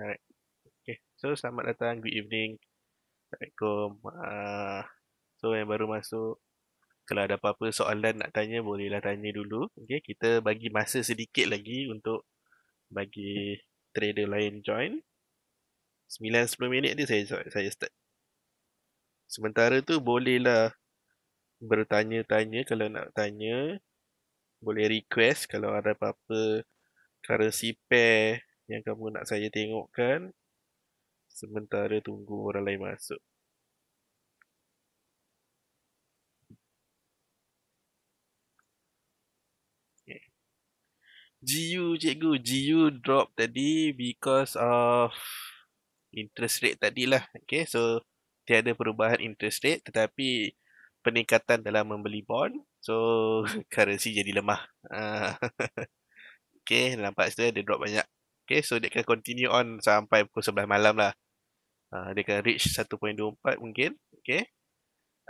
Alright. Okay. So, selamat datang. Good evening. Assalamualaikum. Uh, so, yang baru masuk. Kalau ada apa-apa soalan nak tanya, bolehlah tanya dulu. Okay. Kita bagi masa sedikit lagi untuk bagi trader lain join. 9-10 minit ni saya, saya start. Sementara tu, bolehlah bertanya-tanya kalau nak tanya. Boleh request kalau ada apa-apa currency pair yang kamu nak saya tengokkan sementara tunggu orang lain masuk. GU cikgu, GU drop tadi because of interest rate tadi lah. Okay, so tiada perubahan interest rate tetapi peningkatan dalam membeli bond. So, currency jadi lemah. Ah, okay, nampak situ ada drop banyak. Okay, so dia akan continue on sampai pukul 11 malam lah. Uh, dia akan reach 1.24 mungkin. Okay.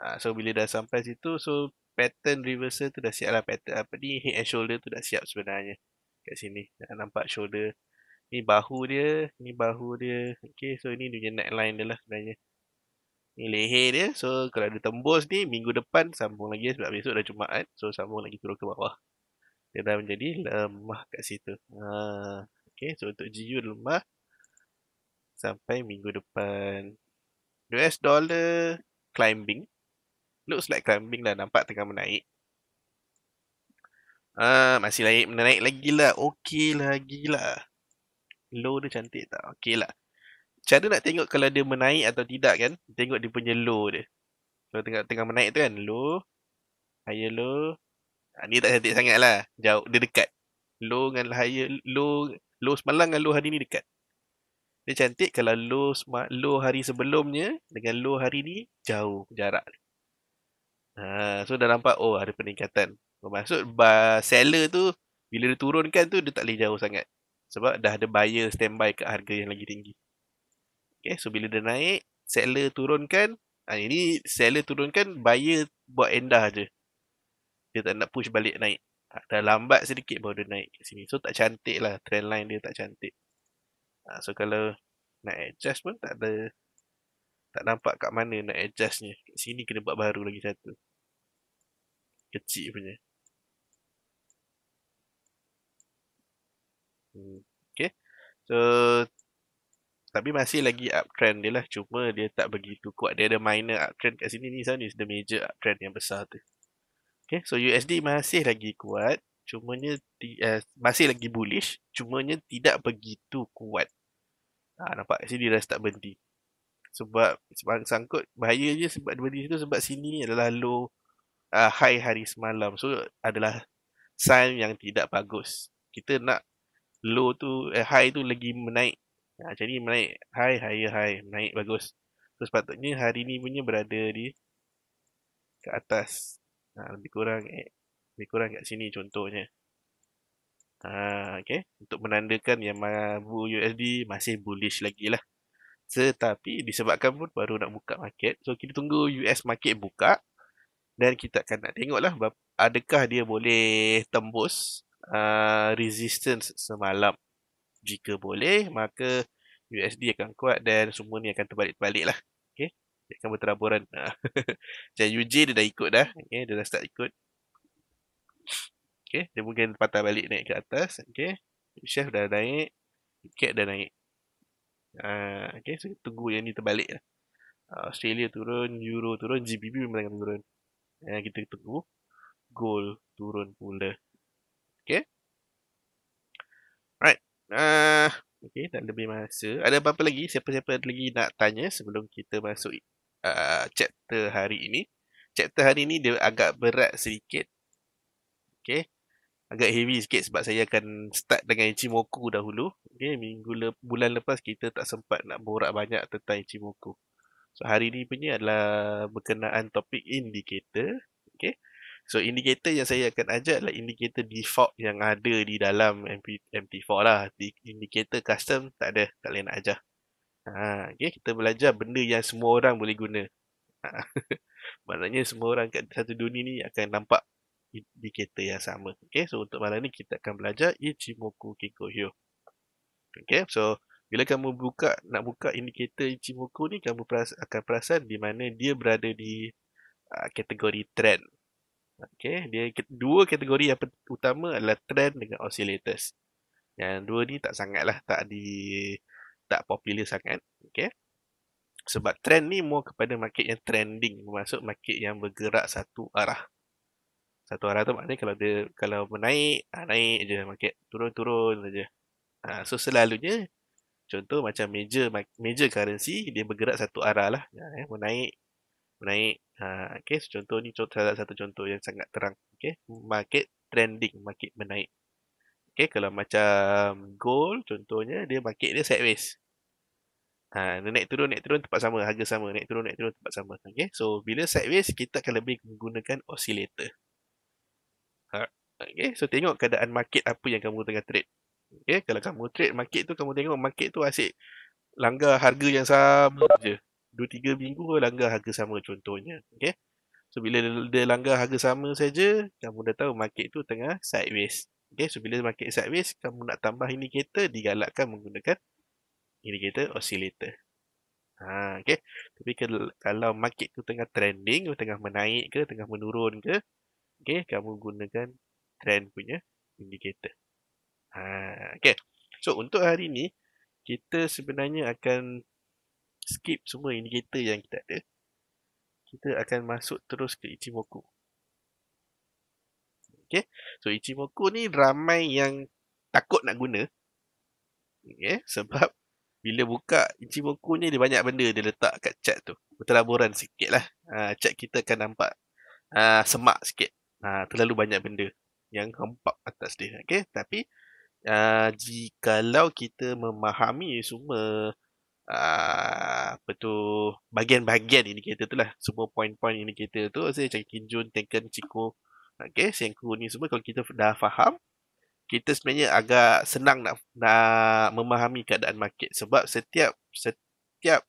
Uh, so, bila dah sampai situ, so pattern reversal tu dah siap lah. Pattern apa ni, head and shoulder tu dah siap sebenarnya. Kat sini, dah nampak shoulder. Ni bahu dia, ni bahu dia. Okay, so ini dia neckline dia lah sebenarnya. Ni leher dia. So, kalau ada tembus ni, minggu depan sambung lagi. Sebab besok dah Jumaat. So, sambung lagi turun ke bawah. Dia dah menjadi lemah kat situ. Haa. Uh. Okay, so untuk GU lemah sampai minggu depan. US dollar climbing. Looks like climbing dah nampak tengah menaik. Ah, masih naik, menaik lagi lah. Okay lagi lah. Low dia cantik tak? Okay lah. Cara nak tengok kalau dia menaik atau tidak kan? Tengok dia punya low dia. Kalau tengah, tengah menaik tu kan? Low. Higher low. Ha, ni tak cantik sangat lah. Jauh, dia dekat. Low dengan higher. Low. Lo semalam dengan lo hari ni dekat. Dia cantik kalau lo, lo hari sebelumnya dengan lo hari ni jauh jarak. Ha, so dah nampak oh ada peningkatan. Maksud seller tu bila dia turunkan tu dia tak boleh jauh sangat. Sebab dah ada buyer standby ke harga yang lagi tinggi. Okay, so bila dia naik, seller turunkan. Ha, ini seller turunkan, buyer buat endah je. Dia tak nak push balik naik. Tak ada lambat sedikit baru dia naik ke sini. So tak cantik lah. Trend line dia tak cantik. Ha, so kalau nak adjust pun tak ada. Tak nampak kat mana nak adjustnya. Kat sini kena buat baru lagi satu. Kecil punya. Hmm, okay. So. Tapi masih lagi uptrend dia lah. Cuma dia tak begitu kuat. Dia ada minor uptrend kat sini ni. So ni the major uptrend yang besar tu. Okay, so USD masih lagi kuat, cuma nya uh, eh, masih lagi bullish, cuma nya tidak begitu kuat. Ha, nampak sini dah start berhenti. Sebab sebab sangkut bahaya je sebab berhenti situ sebab sini adalah low uh, high hari semalam. So adalah sign yang tidak bagus. Kita nak low tu eh, high tu lagi menaik. Ha, ah, jadi menaik high higher high naik bagus. So patutnya hari ni punya berada di ke atas Ha, lebih kurang eh, lebih kurang kat sini contohnya. Ha, okay. Untuk menandakan yang Mabu USD masih bullish lagi lah. Tetapi disebabkan pun baru nak buka market. So kita tunggu US market buka. Dan kita akan nak tengok lah adakah dia boleh tembus uh, resistance semalam. Jika boleh maka USD akan kuat dan semua ni akan terbalik-terbalik lah. Dia akan berterabaran. Ah. Macam UJ dia dah ikut dah. Okay, dia dah start ikut. Okay, dia mungkin patah balik naik ke atas. Okay. Chef dah naik. Cat dah naik. Uh, ah, okay, so tunggu yang ni terbalik lah. Australia turun, Euro turun, GBP memang akan turun. Eh, kita tunggu. Gold turun pula. Okay. Alright. Uh, okay, tak lebih masa. Ada apa-apa lagi? Siapa-siapa lagi nak tanya sebelum kita masuk uh, chapter hari ini. Chapter hari ini dia agak berat sedikit. Okay. Agak heavy sikit sebab saya akan start dengan Ichimoku dahulu. Okay, minggu le- bulan lepas kita tak sempat nak borak banyak tentang Ichimoku. So, hari ini punya adalah berkenaan topik indicator. Okay. So, indicator yang saya akan ajak adalah indicator default yang ada di dalam MP- MP4 lah. Indicator custom tak ada, tak boleh nak ajar. Ha, okay? Kita belajar benda yang semua orang boleh guna. Ha, maknanya semua orang kat satu dunia ni akan nampak indikator yang sama. Okay? So, untuk malam ni kita akan belajar Ichimoku Kikohyo. Okay? So, bila kamu buka nak buka indikator Ichimoku ni, kamu perasa, akan perasan di mana dia berada di uh, kategori trend. Okay, dia dua kategori yang utama adalah trend dengan oscillators. Yang dua ni tak sangatlah tak di tak popular sangat. Okay. Sebab trend ni more kepada market yang trending. Maksud market yang bergerak satu arah. Satu arah tu maknanya kalau dia kalau menaik, ha, naik je market. Turun-turun je. Ha, so selalunya, contoh macam major major currency, dia bergerak satu arah lah. Ya, ya, menaik, menaik. Ha, okay, so contoh ni contoh, salah satu contoh yang sangat terang. Okay, market trending, market menaik. Okay, kalau macam goal contohnya, dia market dia sideways. Ha, dia naik turun, naik turun, tempat sama. Harga sama. Naik turun, naik turun, tempat sama. Okay, so bila sideways, kita akan lebih menggunakan oscillator. Ha, okay, so tengok keadaan market apa yang kamu tengah trade. Okay, kalau kamu trade market tu, kamu tengok market tu asyik langgar harga yang sama je. 2-3 minggu langgar harga sama contohnya. Okay, so bila dia langgar harga sama saja, kamu dah tahu market tu tengah sideways. Okay, so bila market set kamu nak tambah indicator, digalakkan menggunakan indicator oscillator. Ha, okay. Tapi kalau market tu tengah trending, tengah menaik ke, tengah menurun ke, okay, kamu gunakan trend punya indicator. Ha, okay. So, untuk hari ni, kita sebenarnya akan skip semua indicator yang kita ada. Kita akan masuk terus ke Ichimoku. Okay. So Ichimoku ni ramai yang takut nak guna. Okay. Sebab bila buka Ichimoku ni dia banyak benda dia letak kat cat tu. Berterlaburan sikit lah. Ha, cat kita akan nampak ha, semak sikit. Ha, terlalu banyak benda yang hempap atas dia. Okay. Tapi ha, jikalau kita memahami semua ha, apa tu bahagian ini kita tu lah semua point-point kita tu saya cakap jun tenken ciko Okay, synchro ni semua kalau kita dah faham, kita sebenarnya agak senang nak, nak memahami keadaan market sebab setiap setiap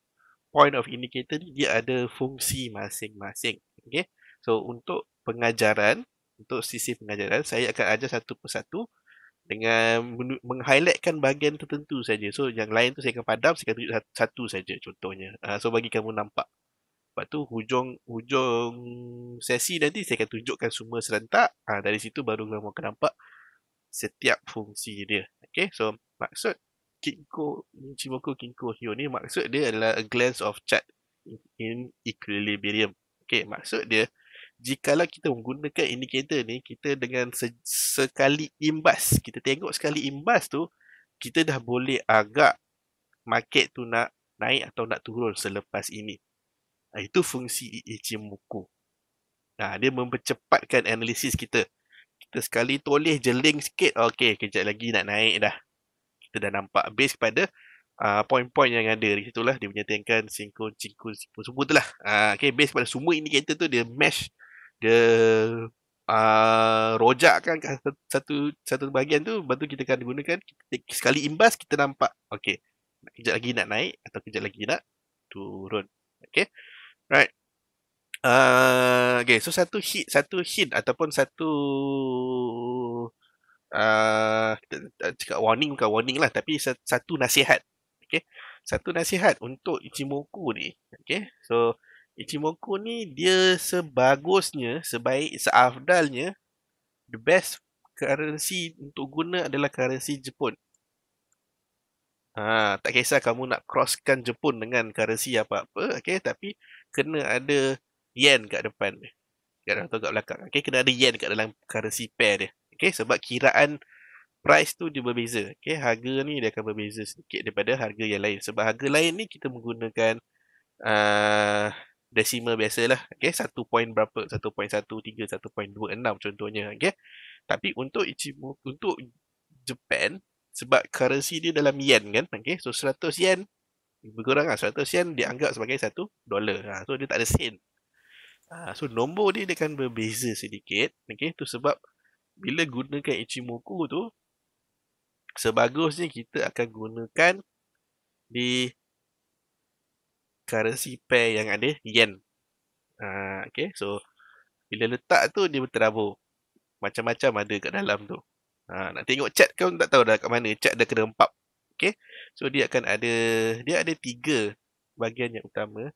point of indicator ni dia ada fungsi masing-masing. Okay, so untuk pengajaran, untuk sisi pengajaran, saya akan ajar satu persatu dengan meng-highlightkan bahagian tertentu saja. So yang lain tu saya akan padam, saya akan tunjuk satu saja contohnya. Uh, so bagi kamu nampak. Lepas tu hujung hujung sesi nanti saya akan tunjukkan semua serentak. Ha, dari situ baru kamu akan nampak setiap fungsi dia. Okay, so maksud Kinko, Ichimoku Kinko Hyo ni maksud dia adalah a glance of chat in equilibrium. Okay, maksud dia jikalau kita menggunakan indikator ni, kita dengan se- sekali imbas, kita tengok sekali imbas tu, kita dah boleh agak market tu nak naik atau nak turun selepas ini. Ah, itu fungsi EEG muka. Nah, dia mempercepatkan analisis kita. Kita sekali toleh jeling sikit. Okey, kejap lagi nak naik dah. Kita dah nampak base pada uh, ah, poin-poin yang ada di situ lah. Dia menyatakan sinkron, cinkun, sinkron, semua tu lah. Uh, ah, okay, base pada semua indikator tu, dia mesh, dia uh, rojak kan satu, satu bahagian tu. Lepas tu kita akan gunakan, sekali imbas kita nampak. Okey, kejap lagi nak naik atau kejap lagi nak turun. Okey. Right. Uh, okay, so satu hit, satu hit ataupun satu uh, cakap warning bukan warning lah, tapi satu nasihat. Okay, satu nasihat untuk Ichimoku ni. Okay, so Ichimoku ni dia sebagusnya, sebaik, seafdalnya, the best currency untuk guna adalah currency Jepun. Ha, tak kisah kamu nak crosskan Jepun dengan currency apa-apa, okay, tapi kena ada yen kat depan dia. Kat atau kat belakang. Okay, kena ada yen kat dalam currency pair dia. Okay, sebab kiraan price tu dia berbeza. Okay, harga ni dia akan berbeza sedikit daripada harga yang lain. Sebab harga lain ni kita menggunakan uh, decimal biasalah. Okay, satu point berapa? Satu point satu, tiga, satu point dua, enam contohnya. Okay, tapi untuk Ichimu, untuk Japan, sebab currency dia dalam yen kan. Okay, so seratus yen lebih kurang lah 100 sen dianggap sebagai 1 dolar ha, so dia tak ada sen ha, so nombor dia dia akan berbeza sedikit okay, tu sebab bila gunakan Ichimoku tu sebagusnya kita akan gunakan di currency pair yang ada yen ha, okay, so bila letak tu dia berterabur macam-macam ada kat dalam tu ha, nak tengok chat kan tak tahu dah kat mana chat dah kena empap Okay. So, dia akan ada, dia ada tiga bahagian yang utama.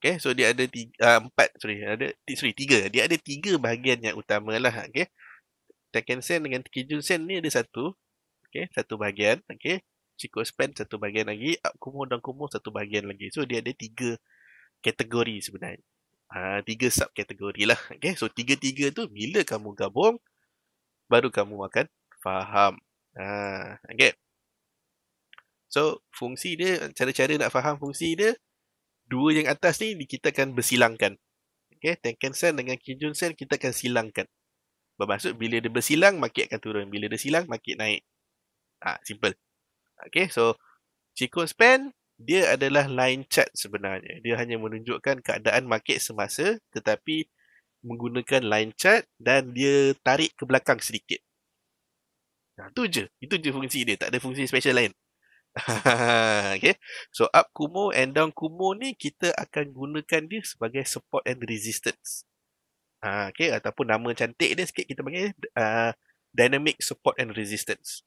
Okay. So, dia ada tiga, uh, empat, sorry. Ada, sorry, tiga. Dia ada tiga bahagian yang utama lah. Okay. Tekken Sen dengan Kijun Sen ni ada satu. Okay. Satu bahagian. Okay. cikgu Span satu bahagian lagi. Akumo dan Kumo satu bahagian lagi. So, dia ada tiga kategori sebenarnya. Ha, tiga subkategori lah. Okay. So, tiga-tiga tu bila kamu gabung, baru kamu akan faham. Ha, okay. So, fungsi dia, cara-cara nak faham fungsi dia, dua yang atas ni kita akan bersilangkan. Okay, Tenken Sen dengan Kijun Sen kita akan silangkan. Bermaksud bila dia bersilang, market akan turun. Bila dia silang, market naik. Ha, simple. Okay, so cikun Span, dia adalah line chart sebenarnya. Dia hanya menunjukkan keadaan market semasa tetapi menggunakan line chat dan dia tarik ke belakang sedikit. Nah, ha, tu je. Itu je fungsi dia. Tak ada fungsi special lain. okay. So, up kumo and down kumo ni kita akan gunakan dia sebagai support and resistance. Ha, okay. Ataupun nama cantik dia sikit kita panggil uh, dynamic support and resistance.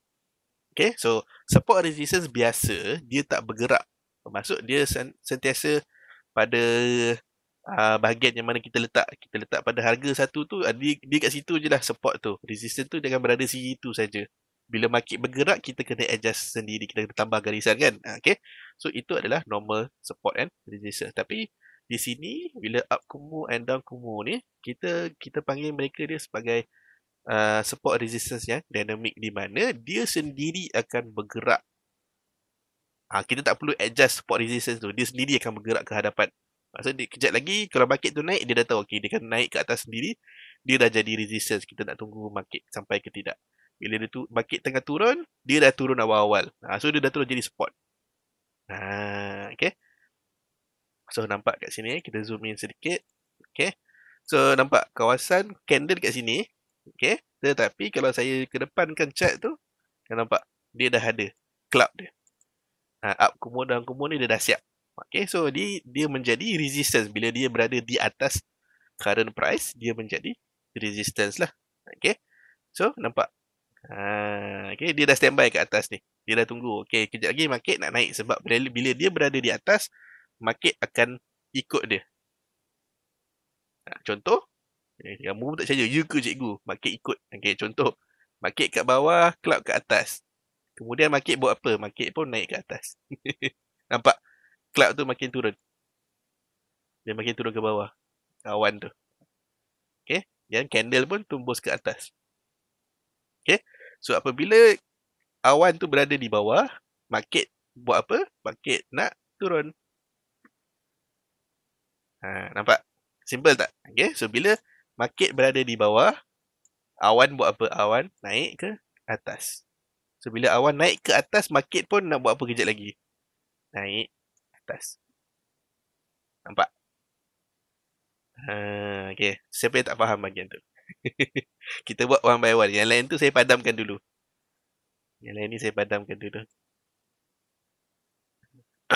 Okay. So, support and resistance biasa dia tak bergerak. Maksud dia sentiasa pada uh, bahagian yang mana kita letak kita letak pada harga satu tu uh, dia, dia kat situ je lah support tu resistance tu dia akan berada situ saja bila market bergerak kita kena adjust sendiri kita kena tambah garisan kan uh, okay so itu adalah normal support and resistance tapi di sini bila up kumu and down kumu ni kita kita panggil mereka dia sebagai uh, support resistance yang dynamic di mana dia sendiri akan bergerak Ha, kita tak perlu adjust support resistance tu. Dia sendiri akan bergerak ke hadapan. Maksudnya dia, kejap lagi kalau market tu naik dia dah tahu okay dia akan naik ke atas sendiri. Dia dah jadi resistance kita nak tunggu market sampai ke tidak. Bila dia tu market tengah turun, dia dah turun awal-awal. Ha, so dia dah turun jadi support. Ha, okay. So nampak kat sini eh, kita zoom in sedikit. okay. So nampak kawasan candle kat sini. okay. Tetapi kalau saya kedepankan chart tu, kan nampak dia dah ada club dia. Ha, up kumur dan kumur ni dia dah siap. Okay, so dia, dia menjadi resistance. Bila dia berada di atas current price, dia menjadi resistance lah. Okay, so nampak? Ha, okay, dia dah standby kat atas ni. Dia dah tunggu. Okay, kejap lagi market nak naik sebab bila, dia berada di atas, market akan ikut dia. Ha, contoh, eh, kamu pun tak percaya, you ke cikgu, market ikut. Okay, contoh, market kat bawah, club kat atas. Kemudian market buat apa? Market pun naik ke atas. nampak? club tu makin turun. Dia makin turun ke bawah. Awan tu. Okay. Dan candle pun tumbus ke atas. Okay. So apabila awan tu berada di bawah, market buat apa? Market nak turun. Ha, nampak? Simple tak? Okay. So bila market berada di bawah, awan buat apa? Awan naik ke atas. So bila awan naik ke atas, market pun nak buat apa kejap lagi? Naik atas. Nampak? Ha, ah, okay. Siapa yang tak faham bagian tu? Kita buat one by one. Yang lain tu saya padamkan dulu. Yang lain ni saya padamkan dulu.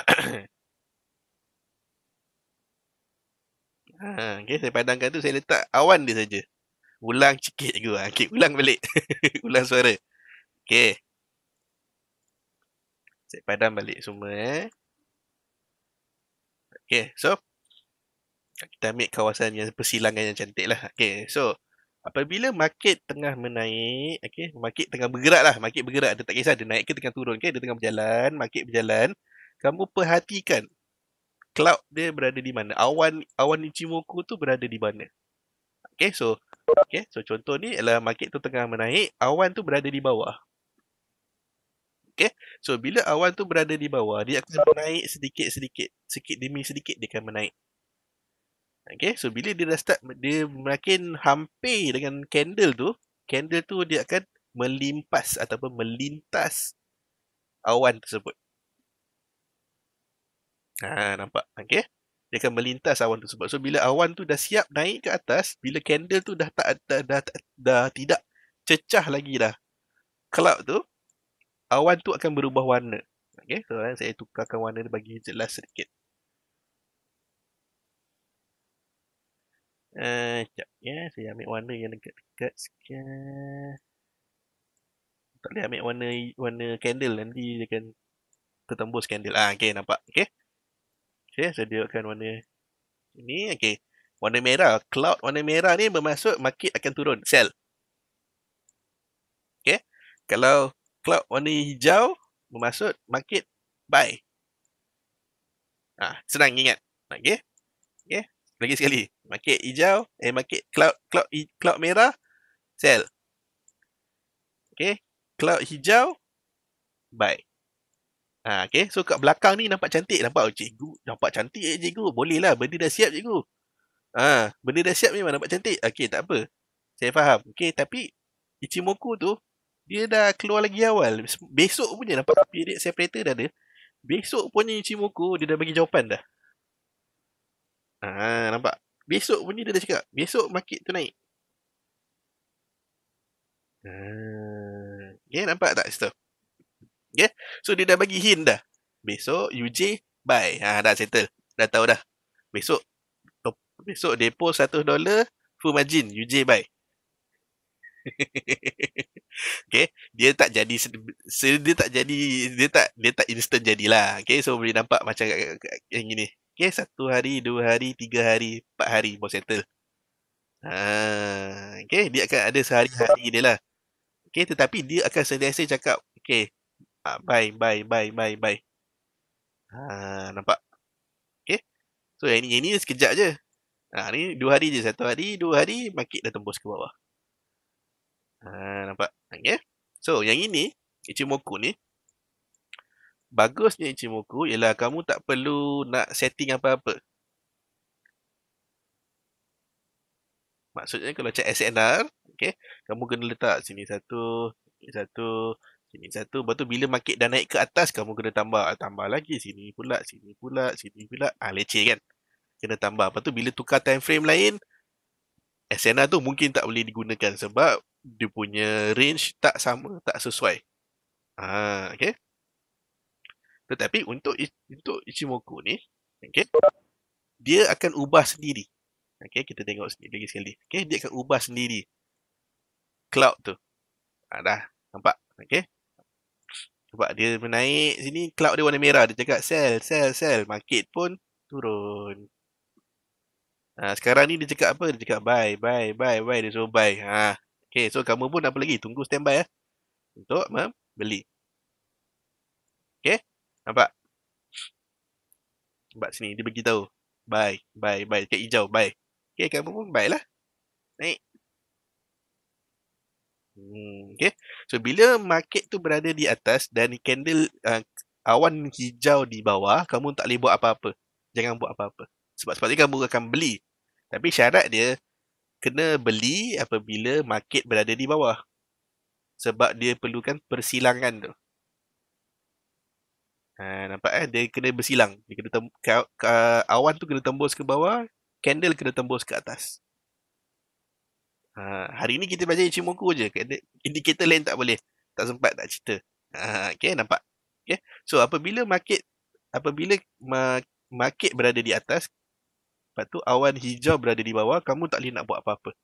ha, ah, okay, saya padamkan tu saya letak awan dia saja. Ulang sikit juga. Ah, okay, ulang balik. ulang suara. Okay. Saya padam balik semua eh. Okay, so kita ambil kawasan yang persilangan yang cantik lah. Okay, so apabila market tengah menaik, okay, market tengah bergerak lah. Market bergerak, dia tak kisah dia naik ke tengah turun. Okay, dia tengah berjalan, market berjalan. Kamu perhatikan cloud dia berada di mana. Awan awan Ichimoku tu berada di mana. Okay, so okay, so contoh ni adalah market tu tengah menaik, awan tu berada di bawah. Okay. So, bila awan tu berada di bawah, dia akan menaik sedikit-sedikit. Sikit demi sedikit, dia akan menaik. Okay. So, bila dia dah start, dia makin hampir dengan candle tu, candle tu dia akan melimpas ataupun melintas awan tersebut. Ha, nampak? Okay. Dia akan melintas awan tersebut. So, bila awan tu dah siap naik ke atas, bila candle tu dah tak dah, dah, dah, dah tidak cecah lagi dah cloud tu, awan tu akan berubah warna. Okey, so kan saya tukarkan warna dia bagi jelas sedikit. Eh, uh, ya, saya ambil warna yang dekat-dekat sikit. Tak boleh ambil warna warna candle nanti dia akan tertembus candle. Ah, okey nampak. Okey. Okey, saya diorkan warna ini. Okey. Warna merah, cloud warna merah ni bermaksud market akan turun, sell. Okey. Kalau cloud warna hijau bermaksud market buy. Ah, senang ingat. Okey. Okey. Lagi sekali. Market hijau eh market cloud cloud cloud merah sell. Okay, Cloud hijau buy. Ah, okey. So kat belakang ni nampak cantik nampak oh, cikgu nampak cantik eh cikgu. Boleh lah benda dah siap cikgu. Ah, benda dah siap memang nampak cantik. okay tak apa. Saya faham. Okay, tapi Ichimoku tu dia dah keluar lagi awal. Besok punya dapat period separator dah ada. Besok punya cuci muka dia dah bagi jawapan dah. Ah, ha, nampak. Besok punya dia dah cakap, besok market tu naik. Hmm. Ha, okay, ya, nampak tak situ? Okay, ya, so dia dah bagi hint dah. Besok UJ buy. Ha, dah settle. Dah tahu dah. Besok besok depo $100 full margin UJ buy. okay dia tak jadi dia tak jadi dia tak dia tak instant jadilah okay so boleh nampak macam yang gini okay satu hari dua hari tiga hari empat hari baru settle ha, okay dia akan ada sehari-hari dia lah okay tetapi dia akan sentiasa cakap okay ha, bye bye bye bye bye ha, nampak okay so yang ini, yang ini sekejap je ha, ni dua hari je satu hari dua hari makit dah tembus ke bawah Ha, nampak? Okay. Ya. So, yang ini, Ichimoku ni, bagusnya Ichimoku ialah kamu tak perlu nak setting apa-apa. Maksudnya kalau cek SNR, okay, kamu kena letak sini satu, sini satu, sini satu. Lepas tu bila market dah naik ke atas, kamu kena tambah. Ah, tambah lagi sini pula, sini pula, sini pula. Ah, leceh kan? Kena tambah. Lepas tu bila tukar time frame lain, SNR tu mungkin tak boleh digunakan sebab dia punya range tak sama, tak sesuai. Ah, okay. Tetapi untuk untuk Ichimoku ni, okay, dia akan ubah sendiri. Okay, kita tengok sikit lagi sekali. Okay, dia akan ubah sendiri cloud tu. Ah, dah, nampak? Okay. Sebab dia menaik sini, cloud dia warna merah. Dia cakap sell, sell, sell. Market pun turun. Ha, sekarang ni dia cakap apa? Dia cakap buy, buy, buy, buy. Dia suruh buy. Ha, Okay, so kamu pun apa lagi? Tunggu standby Eh, untuk membeli. Okay, nampak? Nampak sini, dia beritahu. Bye, bye, bye. Dekat hijau, bye. Okay, kamu pun bye lah. Naik. Hmm, okay, so bila market tu berada di atas dan candle uh, awan hijau di bawah, kamu tak boleh buat apa-apa. Jangan buat apa-apa. Sebab sepatutnya kamu akan beli. Tapi syarat dia, kena beli apabila market berada di bawah. Sebab dia perlukan persilangan tu. Ha, nampak kan? Eh? Dia kena bersilang. Dia kena tem- ka- ka- awan tu kena tembus ke bawah, candle kena tembus ke atas. Ha, hari ni kita belajar Ichimoku je. Indikator lain tak boleh. Tak sempat, tak cerita. Ha, okay, nampak? Okay. So, apabila market apabila ma- market berada di atas, Lepas tu awan hijau berada di bawah, kamu tak boleh nak buat apa-apa.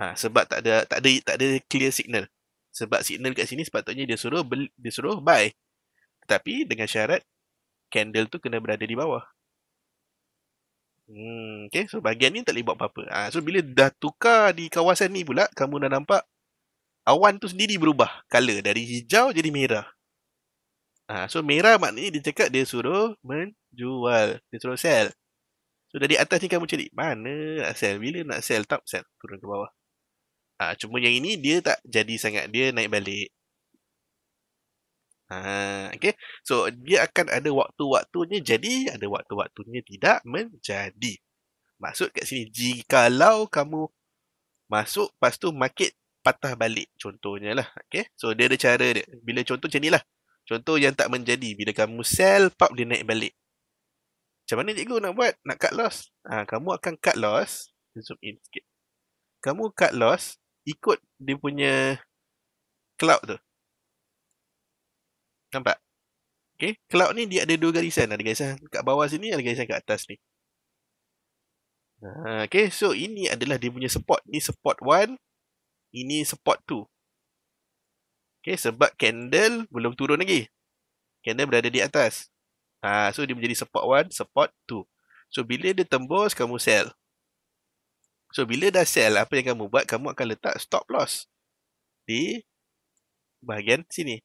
Ha, sebab tak ada tak ada tak ada clear signal. Sebab signal kat sini sepatutnya dia suruh beli, dia suruh buy. Tetapi dengan syarat candle tu kena berada di bawah. Hmm, okay, so bahagian ni tak boleh buat apa-apa. Ha, so bila dah tukar di kawasan ni pula, kamu dah nampak awan tu sendiri berubah color dari hijau jadi merah. Ha, so merah maknanya dia cakap dia suruh menjual, dia suruh sell. So dari atas ni kamu cari mana nak sell, bila nak sell, top, sell, turun ke bawah. ha, cuma yang ini dia tak jadi sangat, dia naik balik. Ha, okay. So dia akan ada waktu-waktunya jadi, ada waktu-waktunya tidak menjadi. Maksud kat sini, jikalau kamu masuk, lepas tu market patah balik contohnya lah. Okay. So dia ada cara dia. Bila contoh macam ni lah. Contoh yang tak menjadi. Bila kamu sell, pop dia naik balik. Macam mana cikgu nak buat? Nak cut loss. Ha, kamu akan cut loss. Zoom in sikit. Kamu cut loss ikut dia punya cloud tu. Nampak? Okay. Cloud ni dia ada dua garisan. Ada garisan kat bawah sini, ada garisan kat atas ni. Ha, ah, okay. So, ini adalah dia punya support. Ni support one. Ini support two. Okay. Sebab candle belum turun lagi. Candle berada di atas. Ha, so dia menjadi support 1, support 2. So bila dia tembus, kamu sell. So bila dah sell, apa yang kamu buat, kamu akan letak stop loss di bahagian sini.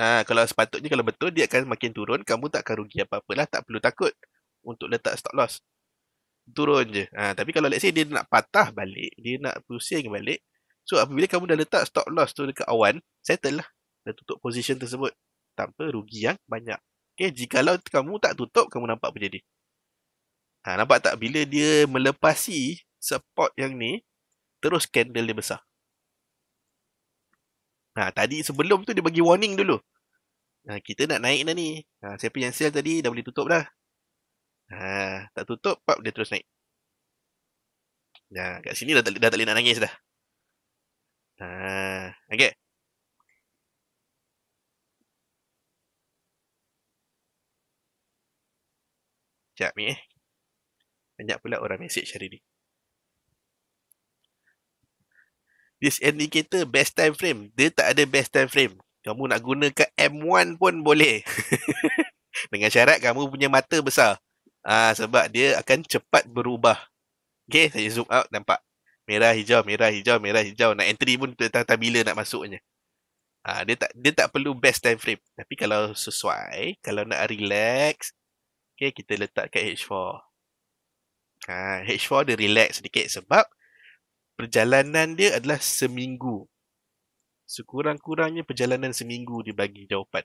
Ha, kalau sepatutnya, kalau betul, dia akan makin turun, kamu tak akan rugi apa-apa lah. Tak perlu takut untuk letak stop loss. Turun je. Ha, tapi kalau let's say dia nak patah balik, dia nak pusing balik, So, apabila kamu dah letak stop loss tu dekat awan, settle lah. Dah tutup position tersebut. Tanpa rugi yang banyak. Okay, eh, jikalau kamu tak tutup, kamu nampak apa jadi. Ha, nampak tak? Bila dia melepasi support yang ni, terus candle dia besar. Ha, tadi sebelum tu dia bagi warning dulu. Ha, kita nak naik dah ni. Ha, siapa yang sell tadi dah boleh tutup dah. Ha, tak tutup, pap dia terus naik. Ha, kat sini dah, dah, dah tak boleh nak nangis dah. Ha, okay. Sekejap ni eh. Banyak pula orang message hari ni. This indicator best time frame. Dia tak ada best time frame. Kamu nak guna ke M1 pun boleh. Dengan syarat kamu punya mata besar. Ah ha, sebab dia akan cepat berubah. Okay, saya zoom out nampak. Merah, hijau, merah, hijau, merah, hijau. Nak entry pun tak tahu bila nak masuknya. Ah ha, dia tak dia tak perlu best time frame. Tapi kalau sesuai, kalau nak relax, Okay, kita letak kat H4. Kan, H4 dia relax sedikit sebab perjalanan dia adalah seminggu. Sekurang-kurangnya perjalanan seminggu dia bagi jawapan.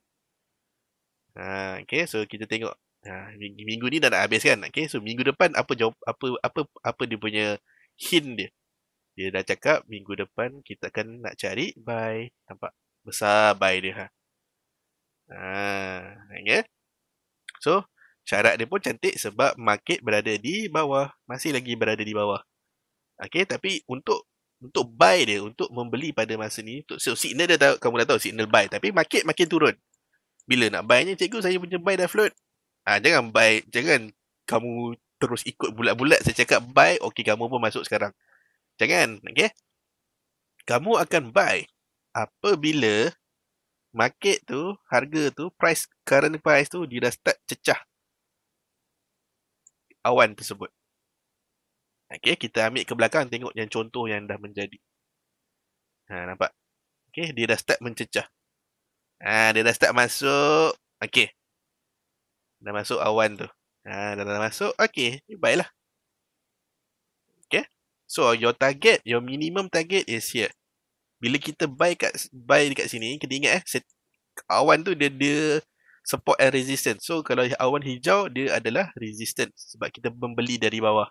Ha, okay, so kita tengok. Ha, minggu ni dah nak habis kan? Okay, so minggu depan apa jawab, apa apa apa dia punya hint dia? Dia dah cakap minggu depan kita akan nak cari buy. Nampak? Besar buy dia. Ha? Ah, ha, okay. So, syarat dia pun cantik sebab market berada di bawah masih lagi berada di bawah Okay, tapi untuk untuk buy dia untuk membeli pada masa ni untuk so signal dia tahu kamu dah tahu signal buy tapi market makin turun bila nak buy ni cikgu saya punya buy dah float ha, jangan buy jangan kamu terus ikut bulat-bulat saya cakap buy okey kamu pun masuk sekarang jangan okey kamu akan buy apabila market tu harga tu price current price tu dia dah start cecah awan tersebut. Okey, kita ambil ke belakang tengok yang contoh yang dah menjadi. Ha, nampak? Okey, dia dah start mencecah. Ha, dia dah start masuk. Okey. Dah masuk awan tu. Ha, dah, dah masuk. Okey, baiklah. Okey. So, your target, your minimum target is here. Bila kita buy kat buy dekat sini, kita ingat eh, set, awan tu dia dia support and resistance. So kalau awan hijau dia adalah resistance sebab kita membeli dari bawah.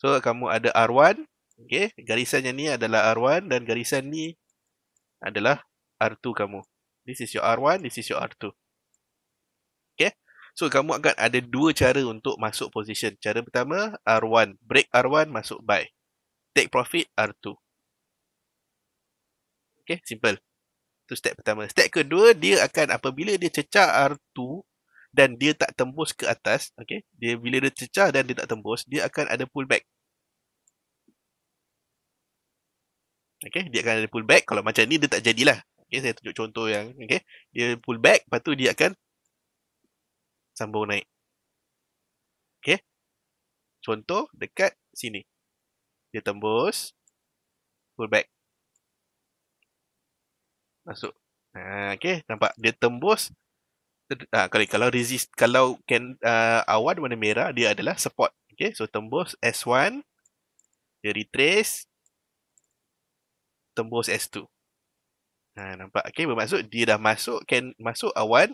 So kamu ada R1, okey, garisan yang ni adalah R1 dan garisan ni adalah R2 kamu. This is your R1, this is your R2. Okey. So kamu akan ada dua cara untuk masuk position. Cara pertama R1, break R1 masuk buy. Take profit R2. Okey, simple. Itu step pertama. Step kedua, dia akan apabila dia cecah R2 dan dia tak tembus ke atas, okay? dia bila dia cecah dan dia tak tembus, dia akan ada pullback. Okay? Dia akan ada pullback. Kalau macam ni, dia tak jadilah. Okay? Saya tunjuk contoh yang okay? dia pullback, lepas tu dia akan sambung naik. Okay? Contoh dekat sini. Dia tembus, pullback masuk ha, ah, okey nampak dia tembus ha, ah, kalau kalau resist kalau can uh, ah, awan warna merah dia adalah support okey so tembus S1 dia retrace tembus S2 ha, nampak okey bermaksud dia dah masuk can masuk awan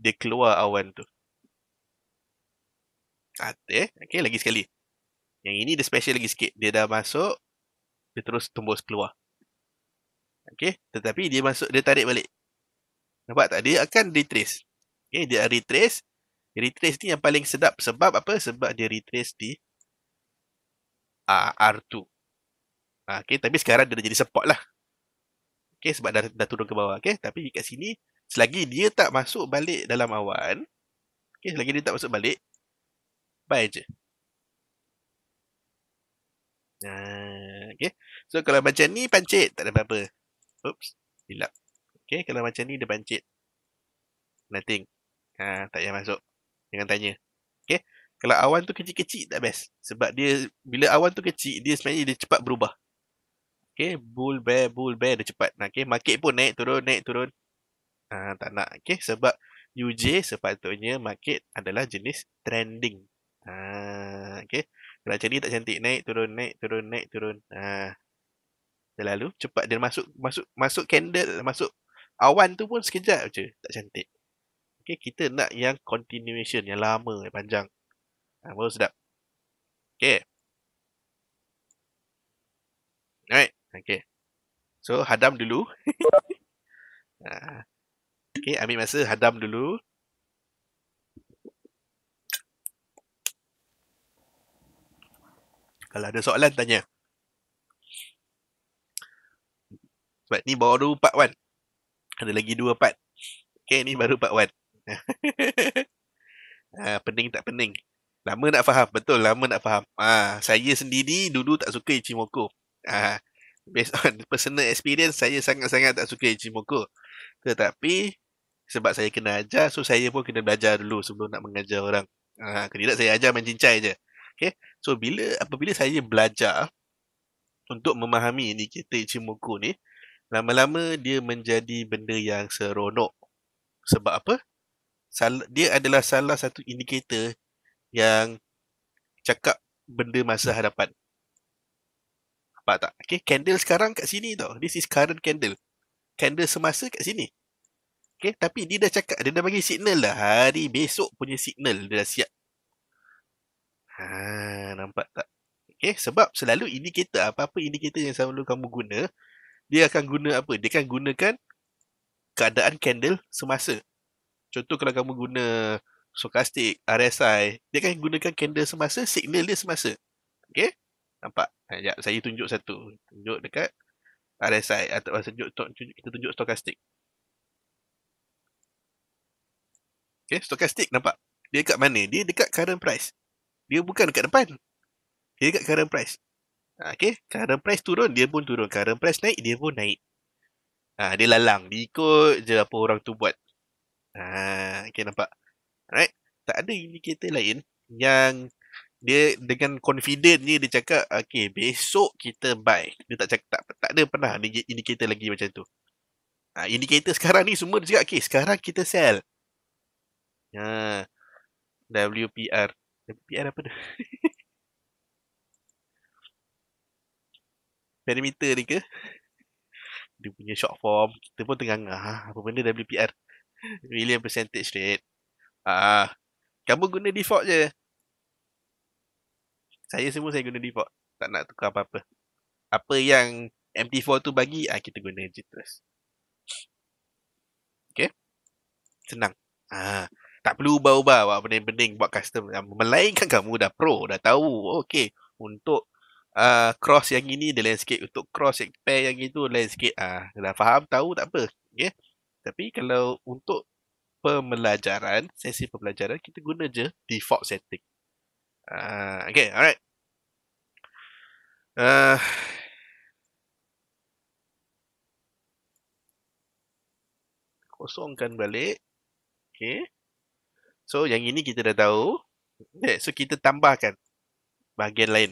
dia keluar awan tu ate okay. okey lagi sekali yang ini dia special lagi sikit dia dah masuk dia terus tembus keluar Okey, tetapi dia masuk dia tarik balik. Nampak tak dia akan retrace. Okey, dia retrace. Retrace ni yang paling sedap sebab apa? Sebab dia retrace di uh, ah, R2. Ah, okay, tapi sekarang dia dah jadi support lah. Okey, sebab dah, dah turun ke bawah. Okey, tapi kat sini selagi dia tak masuk balik dalam awan, okey, selagi dia tak masuk balik, bye je. Nah, okey. So kalau macam ni pancit tak ada apa-apa. Oops, silap. Okay, kalau macam ni dia pancit. Nothing. Ha, tak payah masuk. Jangan tanya. Okay, kalau awan tu kecil-kecil tak best. Sebab dia, bila awan tu kecil, dia sebenarnya dia cepat berubah. Okay, bull bear, bull bear dia cepat. Okay, market pun naik turun, naik turun. Ha, tak nak. Okay, sebab UJ sepatutnya market adalah jenis trending. Ha, okay, kalau macam ni tak cantik. Naik, turun, naik, turun, naik, turun. Ha, terlalu cepat dia masuk masuk masuk candle masuk awan tu pun sekejap je tak cantik okey kita nak yang continuation yang lama yang panjang ha, baru sedap okey Alright, okay. So, hadam dulu. Ha. okay, ambil masa hadam dulu. Kalau ada soalan, tanya. Sebab ni baru part 1. Ada lagi dua part. Okay, ni baru part 1. ha, ah, pening tak pening. Lama nak faham. Betul, lama nak faham. Ah, saya sendiri dulu tak suka Ichimoku. Ah, based on personal experience, saya sangat-sangat tak suka Ichimoku. Tetapi, sebab saya kena ajar, so saya pun kena belajar dulu sebelum nak mengajar orang. Ah, ha, kena saya ajar main cincai je. Okay, so bila apabila saya belajar untuk memahami indikator ni, kita Ichimoku ni lama-lama dia menjadi benda yang seronok. Sebab apa? Dia adalah salah satu indikator yang cakap benda masa hadapan. Nampak tak? Okay, candle sekarang kat sini tau. This is current candle. Candle semasa kat sini. Okay, tapi dia dah cakap, dia dah bagi signal lah. Hari besok punya signal dia dah siap. Ha, nampak tak? Okay, sebab selalu indikator, apa-apa indikator yang selalu kamu guna, dia akan guna apa? Dia akan gunakan keadaan candle semasa. Contoh kalau kamu guna stochastic, RSI, dia akan gunakan candle semasa, signal dia semasa. Okay? Nampak? Ha, sekejap, saya tunjuk satu. Tunjuk dekat RSI. Atau tunjuk, tunjuk, kita tunjuk stochastic. Okay, stochastic nampak? Dia dekat mana? Dia dekat current price. Dia bukan dekat depan. Dia dekat current price. Ha, okay, current price turun, dia pun turun. Current price naik, dia pun naik. Ha, dia lalang. Dia ikut je apa orang tu buat. Ha, okay, nampak? Alright. Tak ada indikator lain yang dia dengan confident ni dia cakap, okay, besok kita buy. Dia tak cakap, tak, tak ada pernah indikator lagi macam tu. Ha, indikator sekarang ni semua dia cakap, okay, sekarang kita sell. Ha, WPR. WPR apa tu? perimeter ni ke dia punya short form kita pun tengah ngah apa benda WPR William percentage rate ah kamu guna default je saya semua saya guna default tak nak tukar apa-apa apa yang MT4 tu bagi ah kita guna je terus Okay, senang ah tak perlu ubah-ubah buat benda pening buat custom yang melainkan kamu dah pro dah tahu Okay, untuk uh, cross yang ini the landscape untuk cross yang pair yang itu landscape ah uh, dah faham tahu tak apa okey tapi kalau untuk pembelajaran sesi pembelajaran kita guna je default setting ah uh, okey alright uh, kosongkan balik okey so yang ini kita dah tahu okay, so kita tambahkan bahagian lain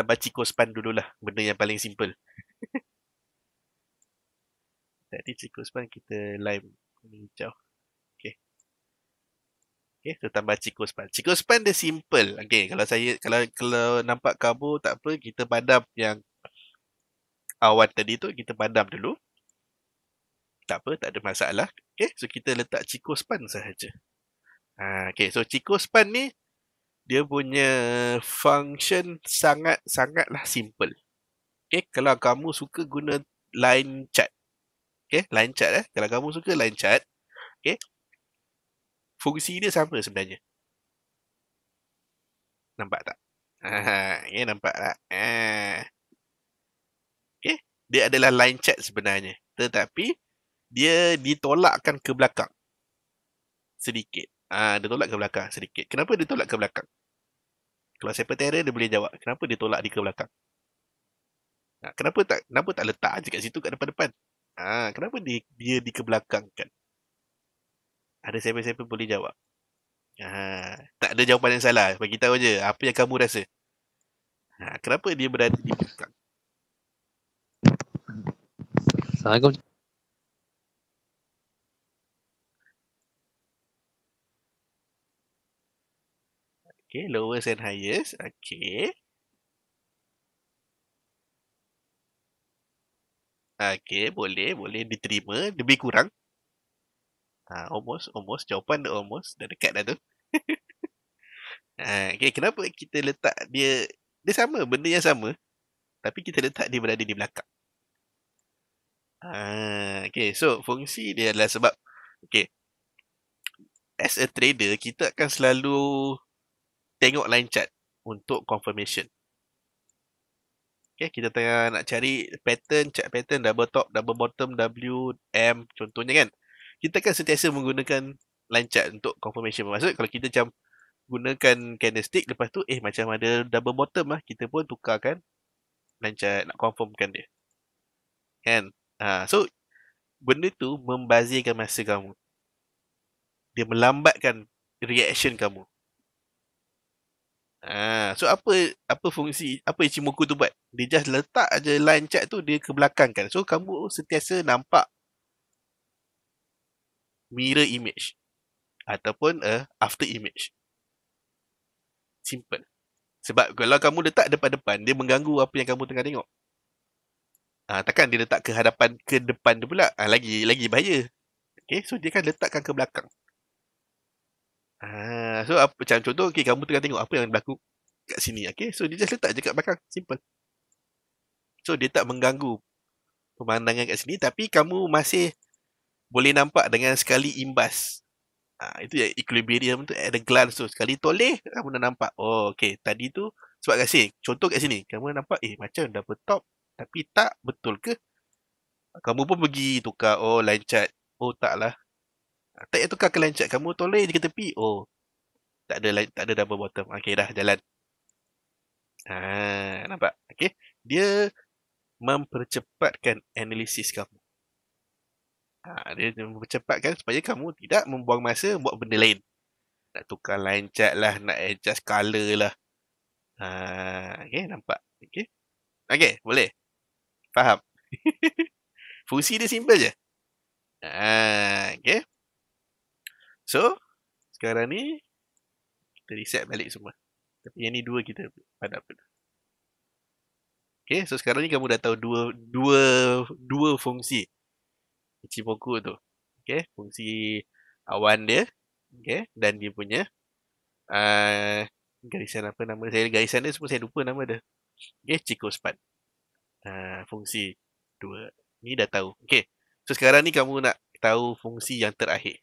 tambah ciko span dululah. Benda yang paling simple. Tadi ciko span kita lime kuning hijau. Okay. Okay, so tambah ciko span. Ciko span dia simple. Okay, kalau saya kalau kalau nampak kabur tak apa, kita padam yang awan tadi tu, kita padam dulu. Tak apa, tak ada masalah. Okay, so kita letak ciko span sahaja. Ha, ah, okay, so ciko span ni, dia punya function sangat-sangatlah simple. Okay, eh, kalau kamu suka guna line chat. Okay, eh, line chat eh. Kalau kamu suka line chat. Okay. Eh, fungsi dia sama sebenarnya. Nampak tak? Ha, yeah, nampak tak? Ha. Okay. Dia adalah line chat sebenarnya. Tetapi, dia ditolakkan ke belakang. Sedikit. Ah, dia tolak ke belakang sedikit. Kenapa dia tolak ke belakang? Kalau siapa terror, dia boleh jawab. Kenapa dia tolak dia ke belakang? Ah, kenapa tak kenapa tak letak je kat situ, kat depan-depan? Ah, kenapa dia, dia di ke belakang kan? Ada siapa-siapa boleh jawab? Ah, tak ada jawapan yang salah. Bagi tahu je, apa yang kamu rasa? Ah, kenapa dia berada di belakang? Assalamualaikum. Okay, lowest and highest. Okay. Okay, boleh. Boleh diterima. Lebih kurang. Ha, almost, almost. Jawapan dah almost. Dah dekat dah tu. ha, okay, kenapa kita letak dia... Dia sama. Benda yang sama. Tapi kita letak dia berada di belakang. Ha, okay, so fungsi dia adalah sebab... Okay. As a trader, kita akan selalu tengok line chart untuk confirmation. Okay, kita tengah nak cari pattern, chart pattern, double top, double bottom, W, M contohnya kan. Kita kan sentiasa menggunakan line chart untuk confirmation. Maksud kalau kita macam gunakan candlestick, lepas tu eh macam ada double bottom lah, kita pun tukarkan line chart nak confirmkan dia. Kan? Ha, so, benda tu membazirkan masa kamu. Dia melambatkan reaction kamu. Ah, so apa apa fungsi apa Ichimoku tu buat? Dia just letak aja line chat tu dia ke belakang kan. So kamu sentiasa nampak mirror image ataupun uh, after image. Simple. Sebab kalau kamu letak depan-depan, dia mengganggu apa yang kamu tengah tengok. Ah, ha, takkan dia letak ke hadapan ke depan tu pula? Ha, lagi lagi bahaya. Okay, so dia kan letakkan ke belakang. Ah, so apa macam contoh okay, kamu tengah tengok apa yang berlaku kat sini okay? so dia just letak je kat belakang simple so dia tak mengganggu pemandangan kat sini tapi kamu masih boleh nampak dengan sekali imbas ha, itu yang equilibrium tu ada a glance tu sekali toleh kamu dah nampak oh ok tadi tu sebab kat sini contoh kat sini kamu dah nampak eh macam dah bertop tapi tak betul ke kamu pun pergi tukar oh line chart oh taklah tak itu kau kelancat kamu toleh je ke tepi oh tak ada tak ada double bottom okey dah jalan ha nampak okey dia mempercepatkan analisis kamu ha, dia mempercepatkan supaya kamu tidak membuang masa buat benda lain nak tukar lancat lah nak adjust color lah ha okey nampak okey okey boleh faham fungsi dia simple je ha okey So, sekarang ni, kita reset balik semua. Tapi yang ni dua kita padam dulu. Okay, so sekarang ni kamu dah tahu dua dua dua fungsi Ichimoku tu. Okay, fungsi awan dia. Okay, dan dia punya uh, garisan apa nama saya. Garisan dia semua saya lupa nama dia. Okay, Chikospan. Uh, fungsi dua. Ni dah tahu. Okay, so sekarang ni kamu nak tahu fungsi yang terakhir.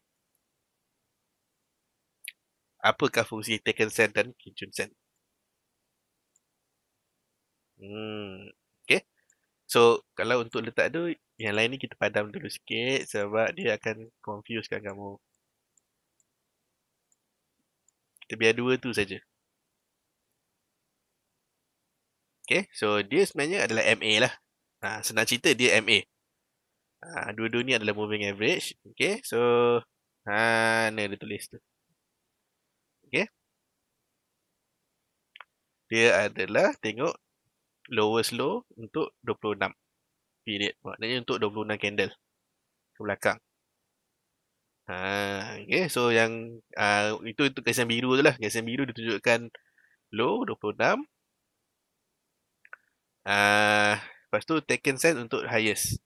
Apakah fungsi Taken Sen dan Kinchun Sen? Hmm, okay. So, kalau untuk letak tu, yang lain ni kita padam dulu sikit sebab dia akan confusekan kamu. Kita biar dua tu saja. Okay, so dia sebenarnya adalah MA lah. Ha, senang cerita dia MA. Ha, dua-dua ni adalah moving average. Okay, so ha, ni dia tulis tu. dia adalah tengok lowest low untuk 26 period maknanya untuk 26 candle ke belakang ha okey so yang uh, itu untuk kesan biru tu lah kesan biru ditunjukkan low 26 ah uh, lepas tu taken sense untuk highest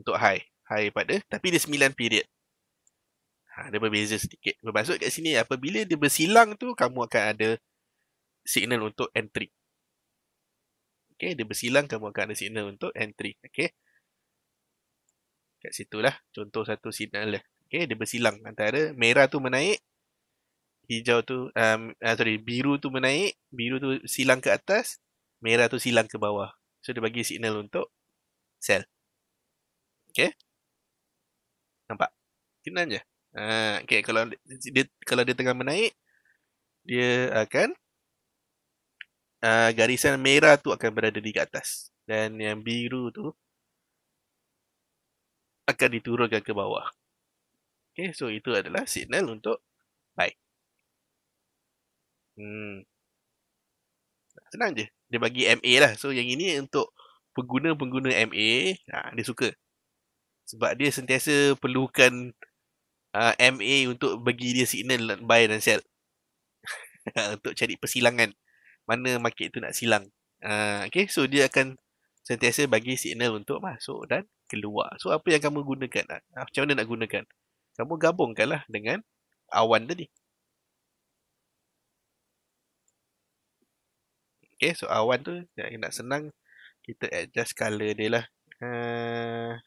untuk high high pada tapi dia 9 period ha dia berbeza sedikit bermaksud kat sini apabila dia bersilang tu kamu akan ada signal untuk entry. okey, dia bersilang kamu akan ada signal untuk entry. okey, Kat situ lah contoh satu signal lah. okey, dia bersilang antara merah tu menaik, hijau tu, um, uh, sorry, biru tu menaik, biru tu silang ke atas, merah tu silang ke bawah. So, dia bagi signal untuk sell. okey, Nampak? Kenan je. Uh, okay, kalau kalau dia tengah menaik, dia akan uh, garisan merah tu akan berada di atas dan yang biru tu akan diturunkan ke bawah. Okay, so itu adalah signal untuk baik. Hmm. Senang je. Dia bagi MA lah. So yang ini untuk pengguna-pengguna MA, ha, dia suka. Sebab dia sentiasa perlukan uh, ah, MA untuk bagi dia signal buy dan sell. untuk cari persilangan mana market tu nak silang. Uh, okay, so dia akan sentiasa bagi signal untuk masuk dan keluar. So, apa yang kamu gunakan? Uh, macam mana nak gunakan? Kamu gabungkanlah dengan awan tadi. Okay, so awan tu yang nak senang, kita adjust color dia lah. Uh,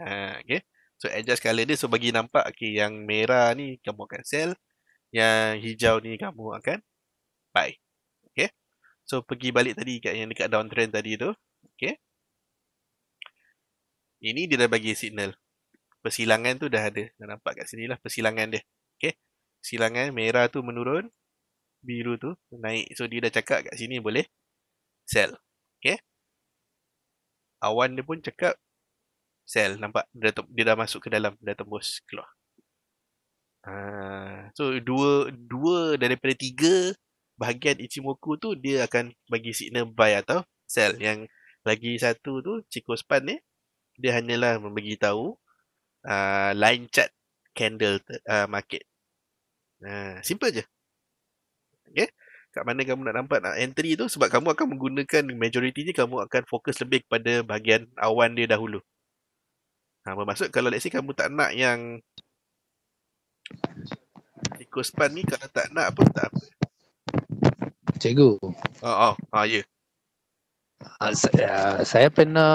Uh, okay. So adjust colour dia So bagi nampak okay, Yang merah ni Kamu akan sell Yang hijau ni Kamu akan Buy Okay So pergi balik tadi kat, Yang dekat downtrend tadi tu Okay Ini dia dah bagi signal Persilangan tu dah ada Dah nampak kat sini lah Persilangan dia Okay Persilangan merah tu menurun Biru tu Naik So dia dah cakap kat sini boleh Sell Okay Awan dia pun cakap sel nampak dia, dia dah masuk ke dalam dia dah tembus keluar uh, so dua dua daripada tiga bahagian Ichimoku tu dia akan bagi signal buy atau sell yang lagi satu tu Chikospan ni dia hanyalah memberi tahu uh, ah, line chart candle uh, market uh, simple je okay kat mana kamu nak nampak nak entry tu sebab kamu akan menggunakan majority ni kamu akan fokus lebih kepada bahagian awan dia dahulu Ha, bermaksud kalau let's say kamu tak nak yang Tikus pan ni kalau tak nak pun tak apa. Cikgu. Oh, oh, oh ya. Yeah. Uh, saya, ah, saya pernah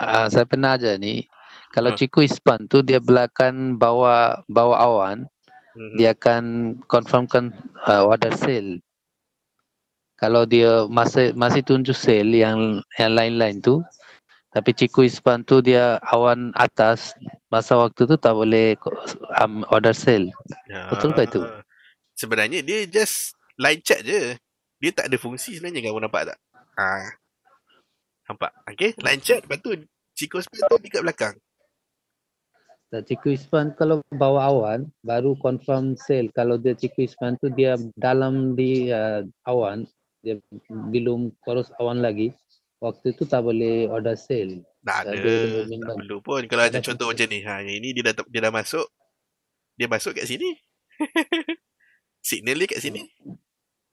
uh, saya pernah aja ni kalau hmm. cikgu ispan tu dia belakang bawa bawa awan mm-hmm. dia akan confirmkan uh, order sale kalau dia masih masih tunjuk sale yang yang lain-lain tu tapi Cikgu Ispan tu dia awan atas masa waktu tu tak boleh um, order sale. Ya. Betul tak itu? Sebenarnya dia just line chat je. Dia tak ada fungsi sebenarnya kamu nampak tak? Ha. Nampak? Okay, line chat lepas tu Cikgu Ispan tu dekat belakang. Dan Cikgu Ispan kalau bawa awan baru confirm sale. Kalau dia Cikgu Ispan tu dia dalam di uh, awan dia belum terus awan lagi waktu tu tak boleh order sale. Tak ada. Tak perlu pun. Kalau ada contoh macam ni. Ha, yang ini dia dah, dia dah masuk. Dia masuk kat sini. Signal dia kat sini.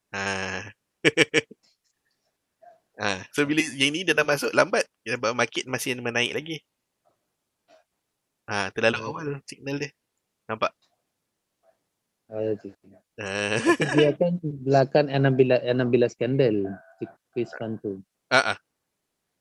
Hmm. Ha. ha. So bila yang ini dia dah masuk lambat. Market masih menaik lagi. Ha, terlalu hmm. awal signal dia. Nampak? Ha. Dia kan belakang Anabila Anabila skandal. Chris Pantu. Ah uh-uh.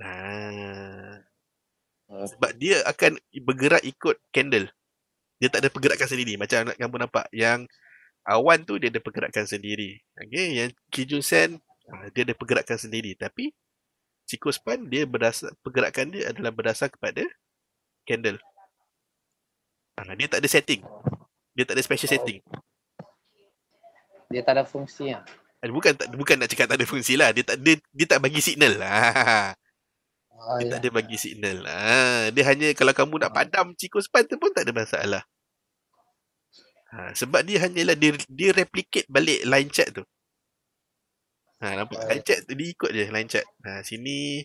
Ah. Ah. Sebab dia akan bergerak ikut candle. Dia tak ada pergerakan sendiri. Macam kamu nampak yang awan tu dia ada pergerakan sendiri. Okay. Yang Kijun Sen ah, dia ada pergerakan sendiri. Tapi Siku Span dia berdasar, pergerakan dia adalah berdasar kepada candle. Dia tak ada setting. Dia tak ada special oh. setting. Dia tak ada fungsi lah. Bukan, bukan nak cakap tak ada fungsi lah. Dia tak, dia, dia tak bagi signal lah. Ah, dia tak ya. ada bagi signal. Ha, dia hanya kalau kamu nak ah. padam Chico Span tu pun tak ada masalah. Ha, sebab dia hanyalah dia, dia replicate balik line chat tu. Ha, nampak? Ya. Line chat tu dia ikut je line chat. Ha, sini,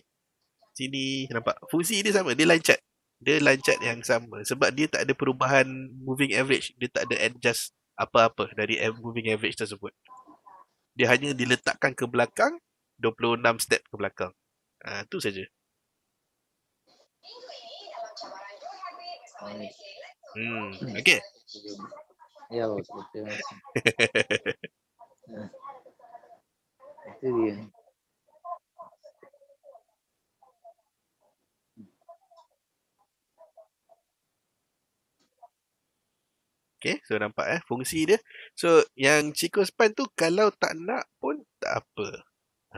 sini. Nampak? Fungsi dia sama. Dia line chat. Dia line chat yang sama. Sebab dia tak ada perubahan moving average. Dia tak ada adjust apa-apa dari moving average tersebut. Dia hanya diletakkan ke belakang 26 step ke belakang. Ah ha, tu saja. Hmm, okey. Ya, betul. Ah, itu dia. Okay, so nampak eh fungsi dia. So yang Chico Span tu kalau tak nak pun tak apa.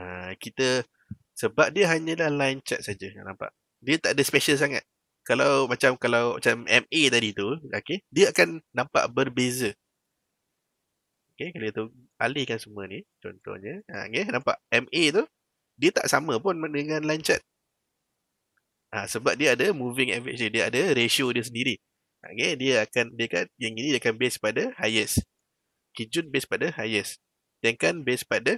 Ha, kita sebab dia hanyalah line chat saja. Nampak? Dia tak ada special sangat kalau macam kalau macam MA tadi tu okey dia akan nampak berbeza okey kalau tu alihkan semua ni contohnya ha okay, nampak MA tu dia tak sama pun dengan line chart ha, sebab dia ada moving average dia, ada ratio dia sendiri ha, okey dia akan dia kan yang ini dia akan base pada highest kijun base pada highest tengkan base pada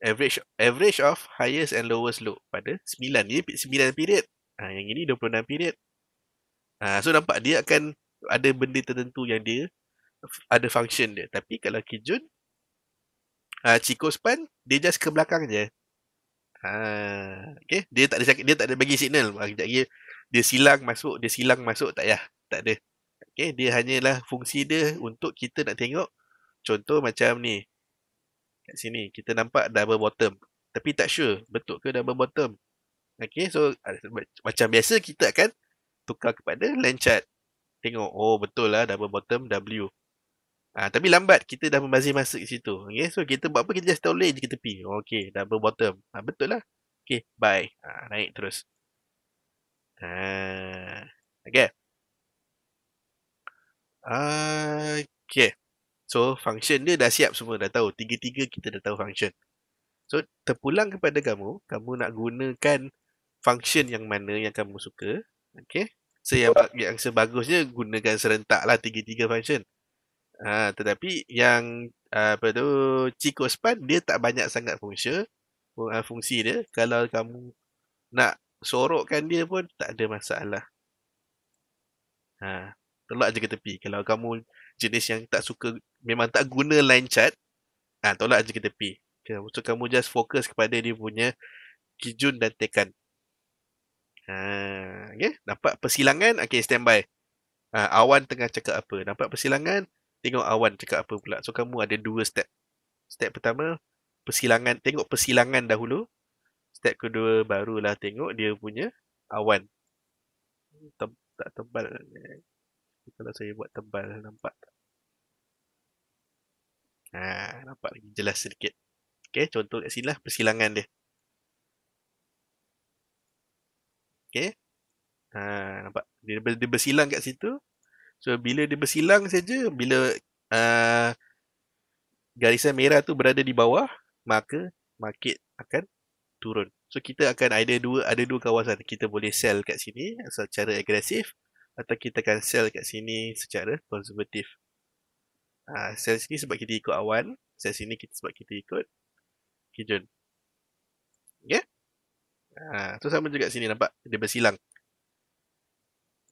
average average of highest and lowest low pada 9 ni 9 period Ha, yang ini 26 period. Ha, so nampak dia akan ada benda tertentu yang dia ada function dia. Tapi kalau Kijun, ha, Chico Span, dia just ke belakang je. Ha, okay. Dia tak ada, dia tak ada bagi signal. Dia, ha, dia silang masuk, dia silang masuk, tak payah. Tak ada. Okay, dia hanyalah fungsi dia untuk kita nak tengok contoh macam ni. Kat sini, kita nampak double bottom. Tapi tak sure, betul ke double bottom? Okay, so macam biasa kita akan tukar kepada line chart. Tengok, oh betul lah double bottom W. Ah, ha, tapi lambat, kita dah membazir masa ke situ. Okay, so kita buat apa? Kita just tolak je ke tepi. Okay, double bottom. Ha, betul lah. Okay, bye. Ha, naik terus. Ha, okay. Ha, okay. So, function dia dah siap semua. Dah tahu. Tiga-tiga kita dah tahu function. So, terpulang kepada kamu. Kamu nak gunakan function yang mana yang kamu suka. Okay. So yang, yang sebagusnya gunakan serentak lah tiga-tiga function. Ha, tetapi yang apa tu Chico Span dia tak banyak sangat fungsi ah, fungsi dia kalau kamu nak sorokkan dia pun tak ada masalah. Ha, tolak je ke tepi. Kalau kamu jenis yang tak suka memang tak guna line chat, ah ha, tolak je ke tepi. Okay, so kamu just fokus kepada dia punya kijun dan tekan. Ha, okay. Nampak persilangan? Okay, stand by. Ha, awan tengah cakap apa? Nampak persilangan? Tengok awan cakap apa pula. So, kamu ada dua step. Step pertama, persilangan. Tengok persilangan dahulu. Step kedua, barulah tengok dia punya awan. Te tak tebal. Kalau saya buat tebal, nampak tak? Ha, nampak lagi jelas sedikit. Okay, contoh kat sini lah persilangan dia. Okay. Ha, nampak? Dia, dia bersilang kat situ. So, bila dia bersilang saja, bila uh, garisan merah tu berada di bawah, maka market akan turun. So, kita akan ada dua ada dua kawasan. Kita boleh sell kat sini secara agresif atau kita akan sell kat sini secara konservatif. Ha, sell sini sebab kita ikut awan. Sell sini kita sebab kita ikut hijun. Okay? Ha, tu sama juga sini nampak dia bersilang.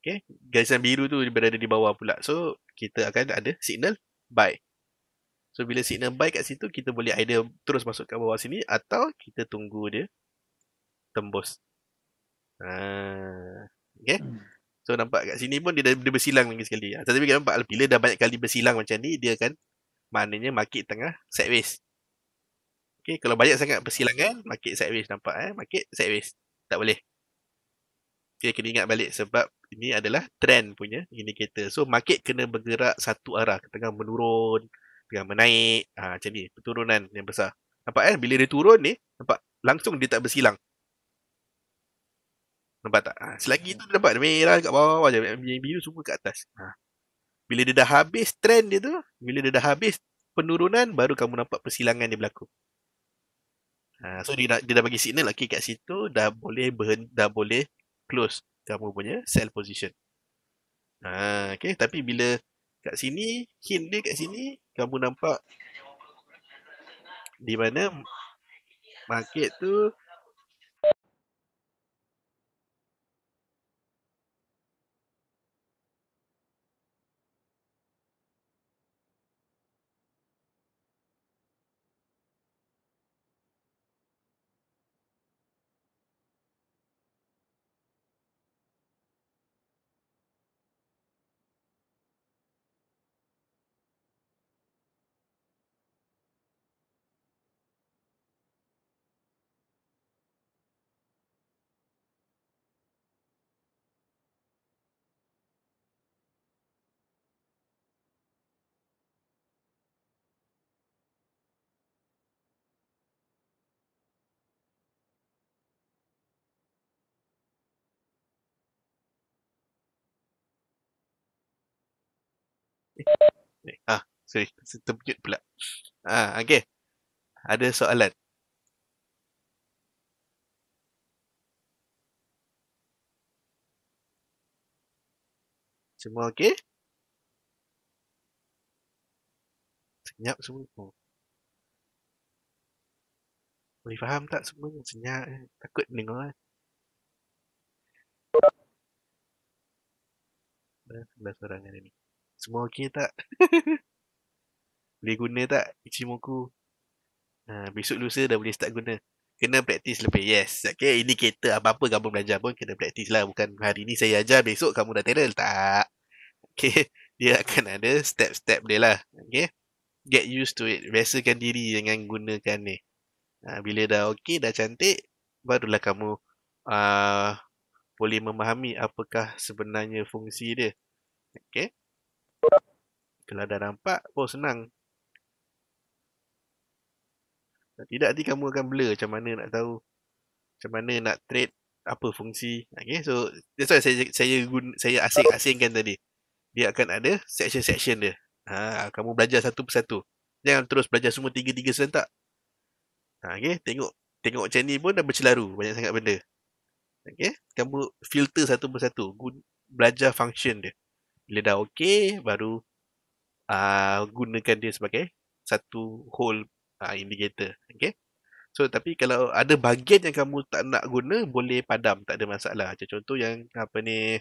Okay. Garisan biru tu berada di bawah pula. So, kita akan ada signal buy. So, bila signal buy kat situ, kita boleh either terus masuk kat bawah sini atau kita tunggu dia tembus. Ha, okay. Hmm. So, nampak kat sini pun dia, dah, dia bersilang lagi sekali. Ha, tetapi, kita nampak bila dah banyak kali bersilang macam ni, dia akan maknanya market tengah sideways. Okay, kalau banyak sangat persilangan, eh, market sideways nampak eh. Market sideways. Tak boleh. Okay, kena ingat balik sebab ini adalah trend punya indicator. So, market kena bergerak satu arah. Tengah menurun, tengah menaik. Ha, macam ni, perturunan yang besar. Nampak eh, bila dia turun ni, nampak langsung dia tak bersilang. Nampak tak? Ha, selagi tu nampak merah kat bawah, je, biru semua kat atas. Ha. Bila dia dah habis trend dia tu, bila dia dah habis penurunan, baru kamu nampak persilangan dia berlaku. Ha, so dia dah, dia dah bagi signal lah, okay kat situ dah boleh berhen, dah boleh close kamu punya sell position. Ha, okay. tapi bila kat sini hint dia kat sini kamu nampak di mana market tu Ah, sorry. Saya terpenyut pula. Ah, okay. Ada soalan? Semua okey? Senyap semua. Oh. Boleh faham tak semua? Senyap. Eh. Takut dengar. Eh. sebelah dah seorang ada ni. Semua okey tak? boleh guna tak Ichimoku? Ha, besok lusa dah boleh start guna. Kena praktis lebih. Yes. Okay, indicator apa-apa kamu belajar pun kena praktis lah. Bukan hari ni saya ajar, besok kamu dah terrel. Tak. Okay. Dia akan ada step-step dia lah. Okay. Get used to it. Biasakan diri dengan gunakan ni. Ha, bila dah okay, dah cantik, barulah kamu uh, boleh memahami apakah sebenarnya fungsi dia. Okay. Kalau dah nampak pun oh, senang Tidak nanti kamu akan blur macam mana nak tahu Macam mana nak trade apa fungsi okay, so that's why saya saya guna, saya asing asingkan tadi dia akan ada section section dia ha kamu belajar satu persatu jangan terus belajar semua tiga tiga serentak ha okay, tengok tengok macam ni pun dah bercelaru banyak sangat benda Okay, kamu filter satu persatu belajar function dia bila dah okey, baru uh, gunakan dia sebagai satu whole uh, indicator. Okay? So, tapi kalau ada bahagian yang kamu tak nak guna, boleh padam. Tak ada masalah. Macam contoh yang apa ni,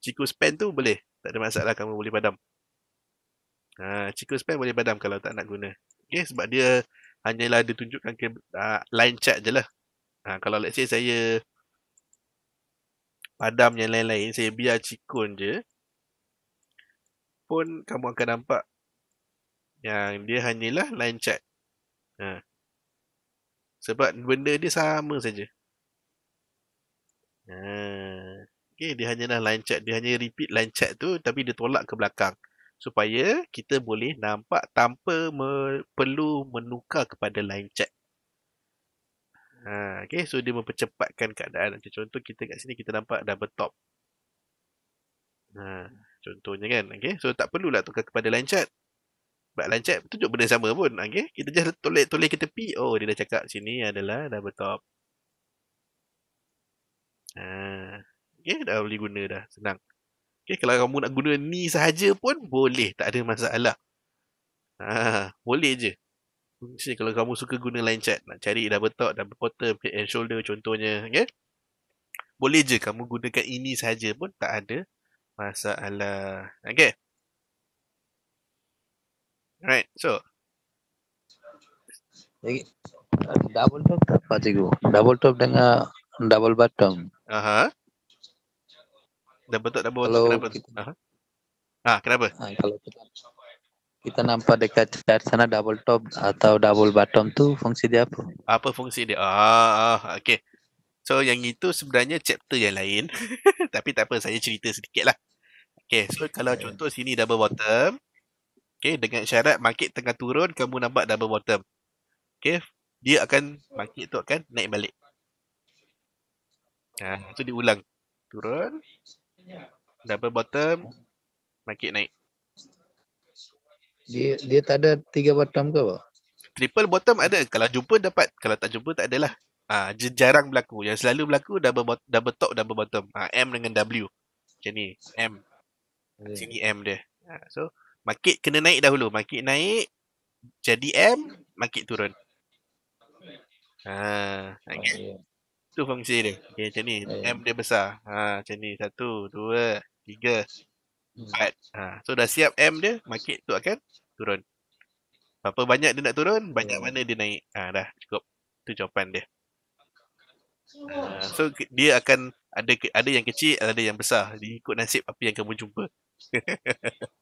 Chico Span tu boleh. Tak ada masalah kamu boleh padam. Ha, ah, Chico Span boleh padam kalau tak nak guna. Okay? Sebab dia hanyalah dia tunjukkan ke, uh, line chart je lah. Ha, kalau let's say saya padam yang lain-lain, saya biar cikun je pun kamu akan nampak yang dia hanyalah line chat, Ha. Sebab benda dia sama saja. Ha. Okay, dia hanyalah line chat, Dia hanya repeat line chat tu tapi dia tolak ke belakang. Supaya kita boleh nampak tanpa me- perlu menukar kepada line chat. Ha. Okay, so dia mempercepatkan keadaan. Contoh kita kat sini kita nampak double top. Ha. Contohnya kan. Okay. So, tak perlulah tukar kepada line chart. Sebab line chart tunjuk benda sama pun. Okay. Kita just toleh-toleh ke tepi. Oh, dia dah cakap sini adalah double top. Ha. Okay. Dah boleh guna dah. Senang. Okay. Kalau kamu nak guna ni sahaja pun, boleh. Tak ada masalah. Ha. Boleh je. Jadi kalau kamu suka guna line chart. Nak cari double top, double bottom, head and shoulder contohnya. Okay. Boleh je kamu gunakan ini sahaja pun tak ada masalah. Okay. Alright. so. Lagi. Double top tak apa cikgu? Double top dengan double bottom. Aha. Double top, double kalau Kenapa? Kita, uh -huh. Ah, kenapa? Ha, kalau kita, kita nampak dekat chart sana double top atau double bottom tu fungsi dia apa? Apa fungsi dia? Ah, ah okay. So yang itu sebenarnya chapter yang lain. Tapi tak apa, saya cerita sedikit lah. Okay, so kalau contoh sini double bottom. Okay, dengan syarat market tengah turun, kamu nampak double bottom. Okay, dia akan, market tu akan naik balik. Ha, nah, tu diulang. Turun. Double bottom. Market naik. Dia dia tak ada tiga bottom ke apa? Triple bottom ada. Kalau jumpa dapat. Kalau tak jumpa tak adalah. Ah ha, jarang berlaku. Yang selalu berlaku double double top double bottom. Ah ha, M dengan W. Macam ni, M. Sini M dia. Ha, so market kena naik dahulu. Market naik jadi M, market turun. Ha, ah, okay. Oh, ya. Tu fungsi dia. Okay, macam ni. Ya, ya. M dia besar. Ha, macam ni. Satu, dua, tiga, hmm. empat. Ha, so dah siap M dia, market tu akan turun. Apa banyak dia nak turun, banyak mana dia naik. Ha, dah cukup. Tu jawapan dia. Uh, so dia akan ada ada yang kecil ada yang besar diikut nasib apa yang kamu jumpa.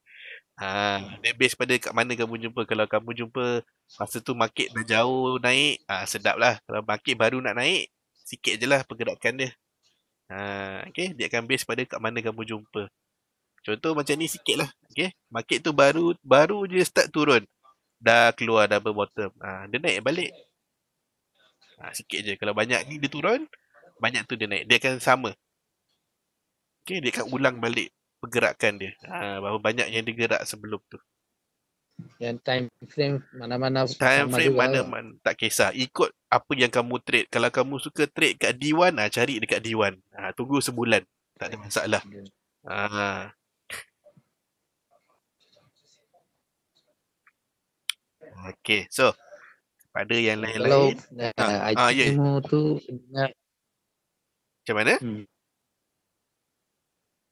Ah, ha, based pada kat mana kamu jumpa kalau kamu jumpa masa tu market dah jauh naik ah ha, sedaplah kalau market baru nak naik sikit je lah pergerakan dia. Ha, okay. dia akan based pada kat mana kamu jumpa. Contoh macam ni sikit lah. Okay. Market tu baru baru je start turun. Dah keluar double bottom. Ha, dia naik balik ha, sikit je kalau banyak ni dia turun banyak tu dia naik dia akan sama okay dia akan ulang balik pergerakan dia ah, ha, berapa banyak yang dia gerak sebelum tu yang time frame mana-mana time sama frame mana mana tak kisah ikut apa yang kamu trade kalau kamu suka trade kat D1 ha, ah, cari dekat D1 ha, tunggu sebulan tak ada masalah ha. Okay, so pada yang lain-lain. Kalau eh, ha. ah ha, ajimu ha, tu macam mana? Hmm.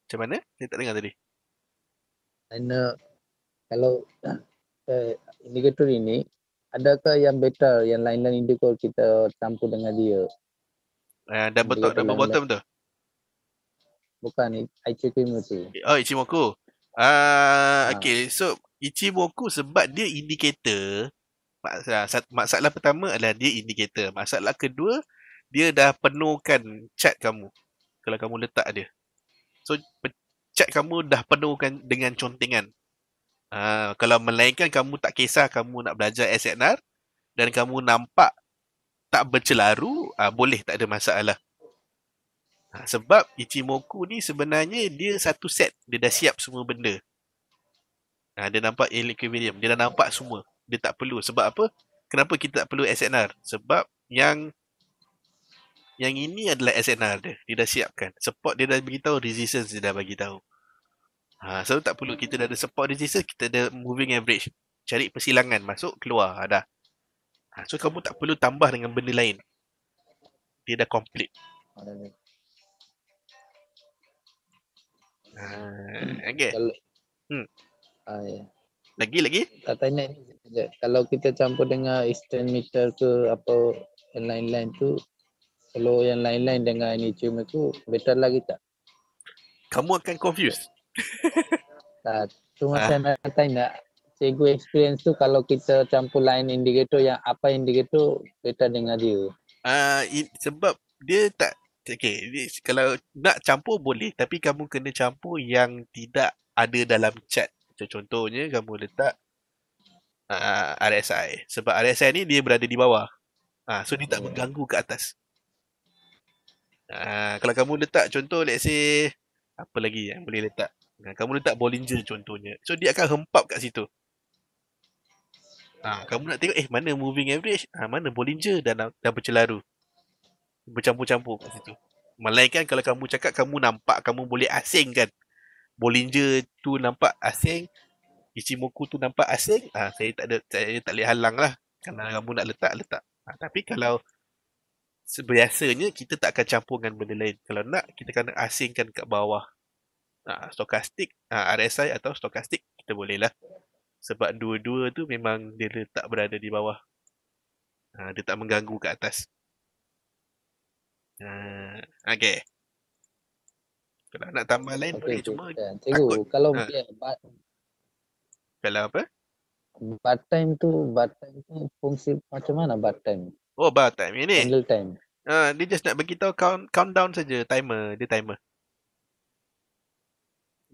Macam mana? Saya tak dengar tadi. Dan kalau uh, indikator ini adakah yang better yang lain-lain indikator kita campur dengan dia? Eh uh, double top double bottom tu. Bukan Ichimoku tu. Oh Ichimoku. Ah uh, ha. so Ichimoku sebab dia indikator masalah, masalah pertama adalah dia indicator. Masalah kedua, dia dah penuhkan chat kamu. Kalau kamu letak dia. So, chat kamu dah penuhkan dengan contingan. Ha, kalau melainkan kamu tak kisah kamu nak belajar SNR dan kamu nampak tak bercelaru, ha, boleh tak ada masalah. Ha, sebab Ichimoku ni sebenarnya dia satu set. Dia dah siap semua benda. Ha, dia nampak equilibrium. Dia dah nampak semua dia tak perlu sebab apa kenapa kita tak perlu SNR sebab yang yang ini adalah SNR dia dia dah siapkan support dia dah beritahu resistance dia dah bagi tahu ha so tak perlu kita dah ada support resistance kita ada moving average cari persilangan masuk keluar ada ha, ha, so kamu tak perlu tambah dengan benda lain dia dah complete ha okay. hmm ah ya lagi lagi? Tak tanya ni. Kalau kita campur dengan Eastern meter ke apa yang lain-lain tu, kalau yang lain-lain dengan ini cuma tu, better lagi tak? Kamu akan confused. tak. cuma ah. macam ah. nak tanya cikgu experience tu kalau kita campur lain indicator yang apa indicator kita dengan dia? Ah, uh, sebab dia tak Okay, kalau nak campur boleh tapi kamu kena campur yang tidak ada dalam chat macam contohnya kamu letak uh, ah, RSI sebab RSI ni dia berada di bawah. uh, so dia tak mengganggu ke atas. Uh, kalau kamu letak contoh let's say apa lagi yang boleh letak? Uh, kamu letak Bollinger contohnya. So dia akan hempap kat situ. Ah uh, kamu nak tengok eh mana moving average? Ah mana Bollinger dalam dah bercelaru. Bercampur-campur kat situ. Melainkan kalau kamu cakap kamu nampak kamu boleh asingkan. Bollinger tu nampak asing Ichimoku tu nampak asing ha, saya tak ada saya tak boleh halang lah kalau kamu nak letak letak ha, tapi kalau sebiasanya kita tak akan campur dengan benda lain kalau nak kita kena asingkan kat bawah ha, stokastik ha, RSI atau stokastik kita boleh lah sebab dua-dua tu memang dia letak berada di bawah ha, dia tak mengganggu kat atas Uh, ha, okay kalau nak tambah lain okay, boleh cuma Teru, takut kalau ha. yeah, but, kalau apa bad time tu bad time tu fungsi macam mana bad time oh bad time ini real time ha, dia just nak bagi tahu count countdown saja timer dia timer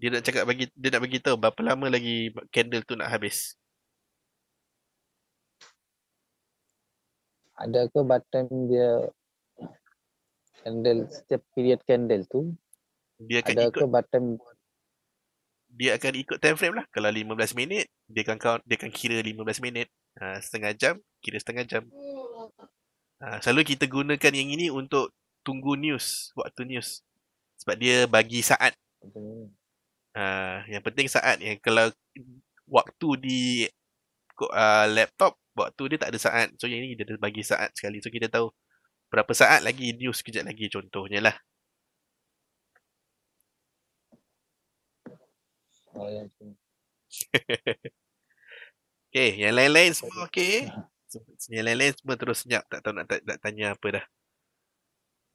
dia nak cakap bagi dia nak bagi tahu berapa lama lagi candle tu nak habis ada ke bad time dia candle setiap period candle tu dia akan Adakah ikut button dia akan ikut time frame lah kalau 15 minit dia akan count, dia akan kira 15 minit uh, setengah jam kira setengah jam uh, selalu kita gunakan yang ini untuk tunggu news waktu news sebab dia bagi saat uh, yang penting saat yang kalau waktu di uh, laptop waktu dia tak ada saat so yang ini dia bagi saat sekali so kita tahu berapa saat lagi news kejap lagi contohnya lah okay, yang lain-lain semua okay. Yang lain-lain semua terus senyap. Tak tahu nak, nak tanya apa dah.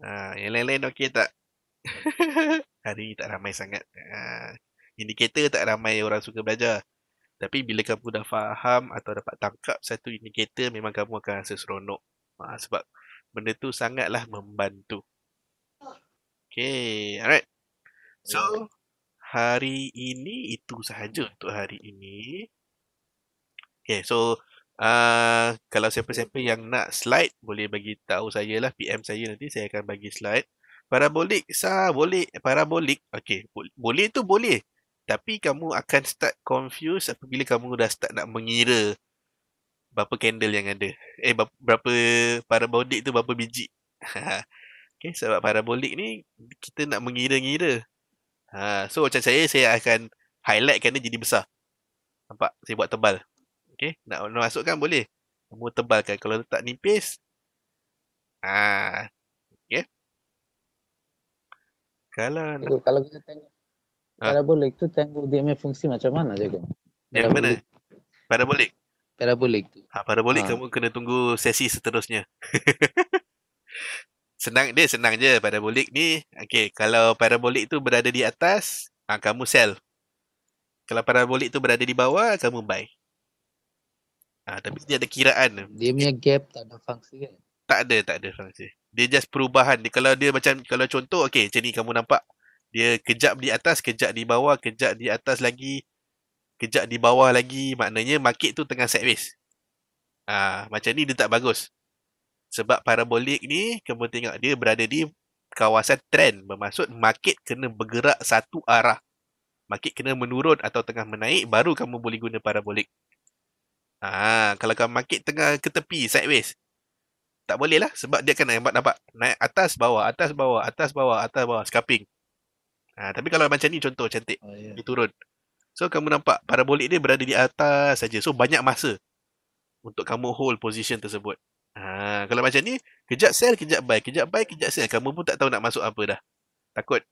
Ha, yang lain-lain okey tak? Hari ni tak ramai sangat. Ha, indikator tak ramai orang suka belajar. Tapi bila kamu dah faham atau dapat tangkap satu indikator, memang kamu akan rasa seronok. Ha, sebab benda tu sangatlah membantu. Okay, alright. So, hari ini itu sahaja untuk hari ini. Okay, so uh, kalau siapa-siapa yang nak slide boleh bagi tahu saya lah PM saya nanti saya akan bagi slide. Parabolik sah boleh parabolik. Okay, bo- boleh tu boleh. Tapi kamu akan start confuse apabila kamu dah start nak mengira berapa candle yang ada. Eh berapa parabolik tu berapa biji. okay, sebab parabolik ni kita nak mengira-ngira. Uh, so macam saya, saya akan highlightkan dia jadi besar. Nampak? Saya buat tebal. Okay? Nak, nak masukkan boleh. Kamu tebalkan. Kalau letak nipis. ah, ha, uh, Okay. Kalau Jadi, nak... kalau kita tengok ha? parabolik tu tengok dia punya fungsi macam mana je kan? Yang mana? Parabolik. Parabolik tu. Ha, parabolik ha. kamu kena tunggu sesi seterusnya. senang dia senang je parabolik ni okey kalau parabolik tu berada di atas ha, kamu sell kalau parabolik tu berada di bawah kamu buy ha, tapi dia ada kiraan dia punya gap tak ada fungsi kan tak ada tak ada fungsi dia just perubahan dia, kalau dia macam kalau contoh okey macam ni kamu nampak dia kejap di atas kejap di bawah kejap di atas lagi kejap di bawah lagi maknanya market tu tengah sideways ha, macam ni dia tak bagus sebab parabolik ni, kamu tengok dia berada di kawasan trend. Bermaksud market kena bergerak satu arah. Market kena menurun atau tengah menaik, baru kamu boleh guna parabolik. Ah, kalau kamu market tengah ke tepi, sideways. Tak boleh lah sebab dia akan nampak, nampak naik atas, bawah, atas, bawah, atas, bawah, atas, bawah, scalping. Ha, tapi kalau macam ni contoh cantik, oh, ah, yeah. dia turun. So kamu nampak parabolik dia berada di atas saja. So banyak masa untuk kamu hold position tersebut. Ha, kalau macam ni, kejap sell, kejap buy. Kejap buy, kejap sell. Kamu pun tak tahu nak masuk apa dah. Takut.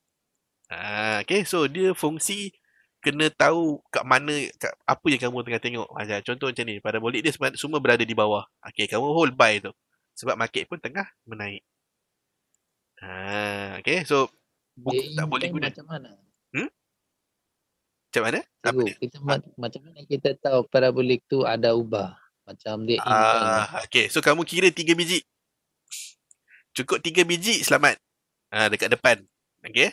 Ha, okay, so dia fungsi kena tahu kat mana, kat apa yang kamu tengah tengok. Ha, macam, contoh macam ni, pada bolik dia semua berada di bawah. Okay, kamu hold buy tu. Sebab market pun tengah menaik. Ha, okay, so bu- tak boleh guna. Macam mana? Hmm? Macam mana? Tak kita ma- macam mana kita tahu parabolik tu ada ubah? Macam dia ah, lah. Okay so kamu kira tiga biji Cukup tiga biji selamat ah, Dekat depan Okay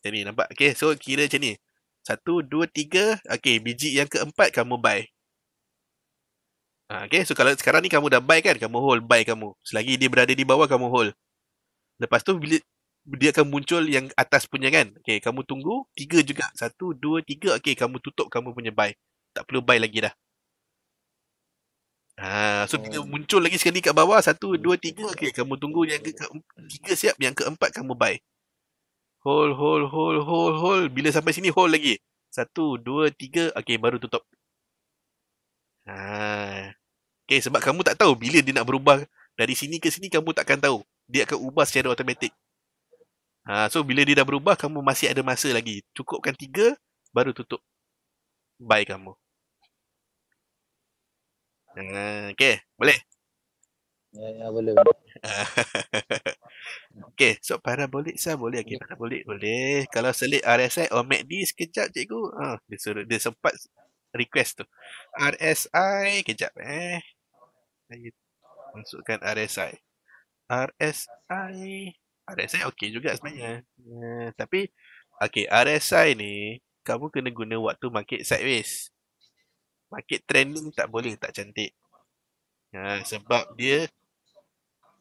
Macam ni nampak Okay so kira macam ni Satu dua tiga Okay biji yang keempat kamu buy ah, Okay, so kalau sekarang ni kamu dah buy kan, kamu hold, buy kamu. Selagi dia berada di bawah, kamu hold. Lepas tu, bila dia akan muncul yang atas punya kan. Okay, kamu tunggu. Tiga juga. Satu, dua, tiga. Okay, kamu tutup kamu punya buy tak perlu buy lagi dah. Ha, so bila hmm. Oh. muncul lagi sekali kat bawah Satu, hmm. dua, tiga okay, Kamu tunggu yang ke Tiga siap Yang keempat kamu buy Hold, hold, hold, hold, hold Bila sampai sini hold lagi Satu, dua, tiga Okay baru tutup ha. Ah. Okay sebab kamu tak tahu Bila dia nak berubah Dari sini ke sini Kamu takkan tahu Dia akan ubah secara automatik ha, So bila dia dah berubah Kamu masih ada masa lagi Cukupkan tiga Baru tutup Buy kamu Ah, okay, boleh? Ya, ya boleh. okay, so parabolik sah boleh. Okay, ya. parabolik boleh. Kalau selit RSI or oh, MACD sekejap, cikgu. Ha, uh, dia, suruh, dia sempat request tu. RSI, kejap eh. Saya masukkan RSI. RSI. RSI okay juga sebenarnya. Uh, tapi, okay, RSI ni, kamu kena guna waktu market sideways market trending tak boleh tak cantik. Ha, sebab dia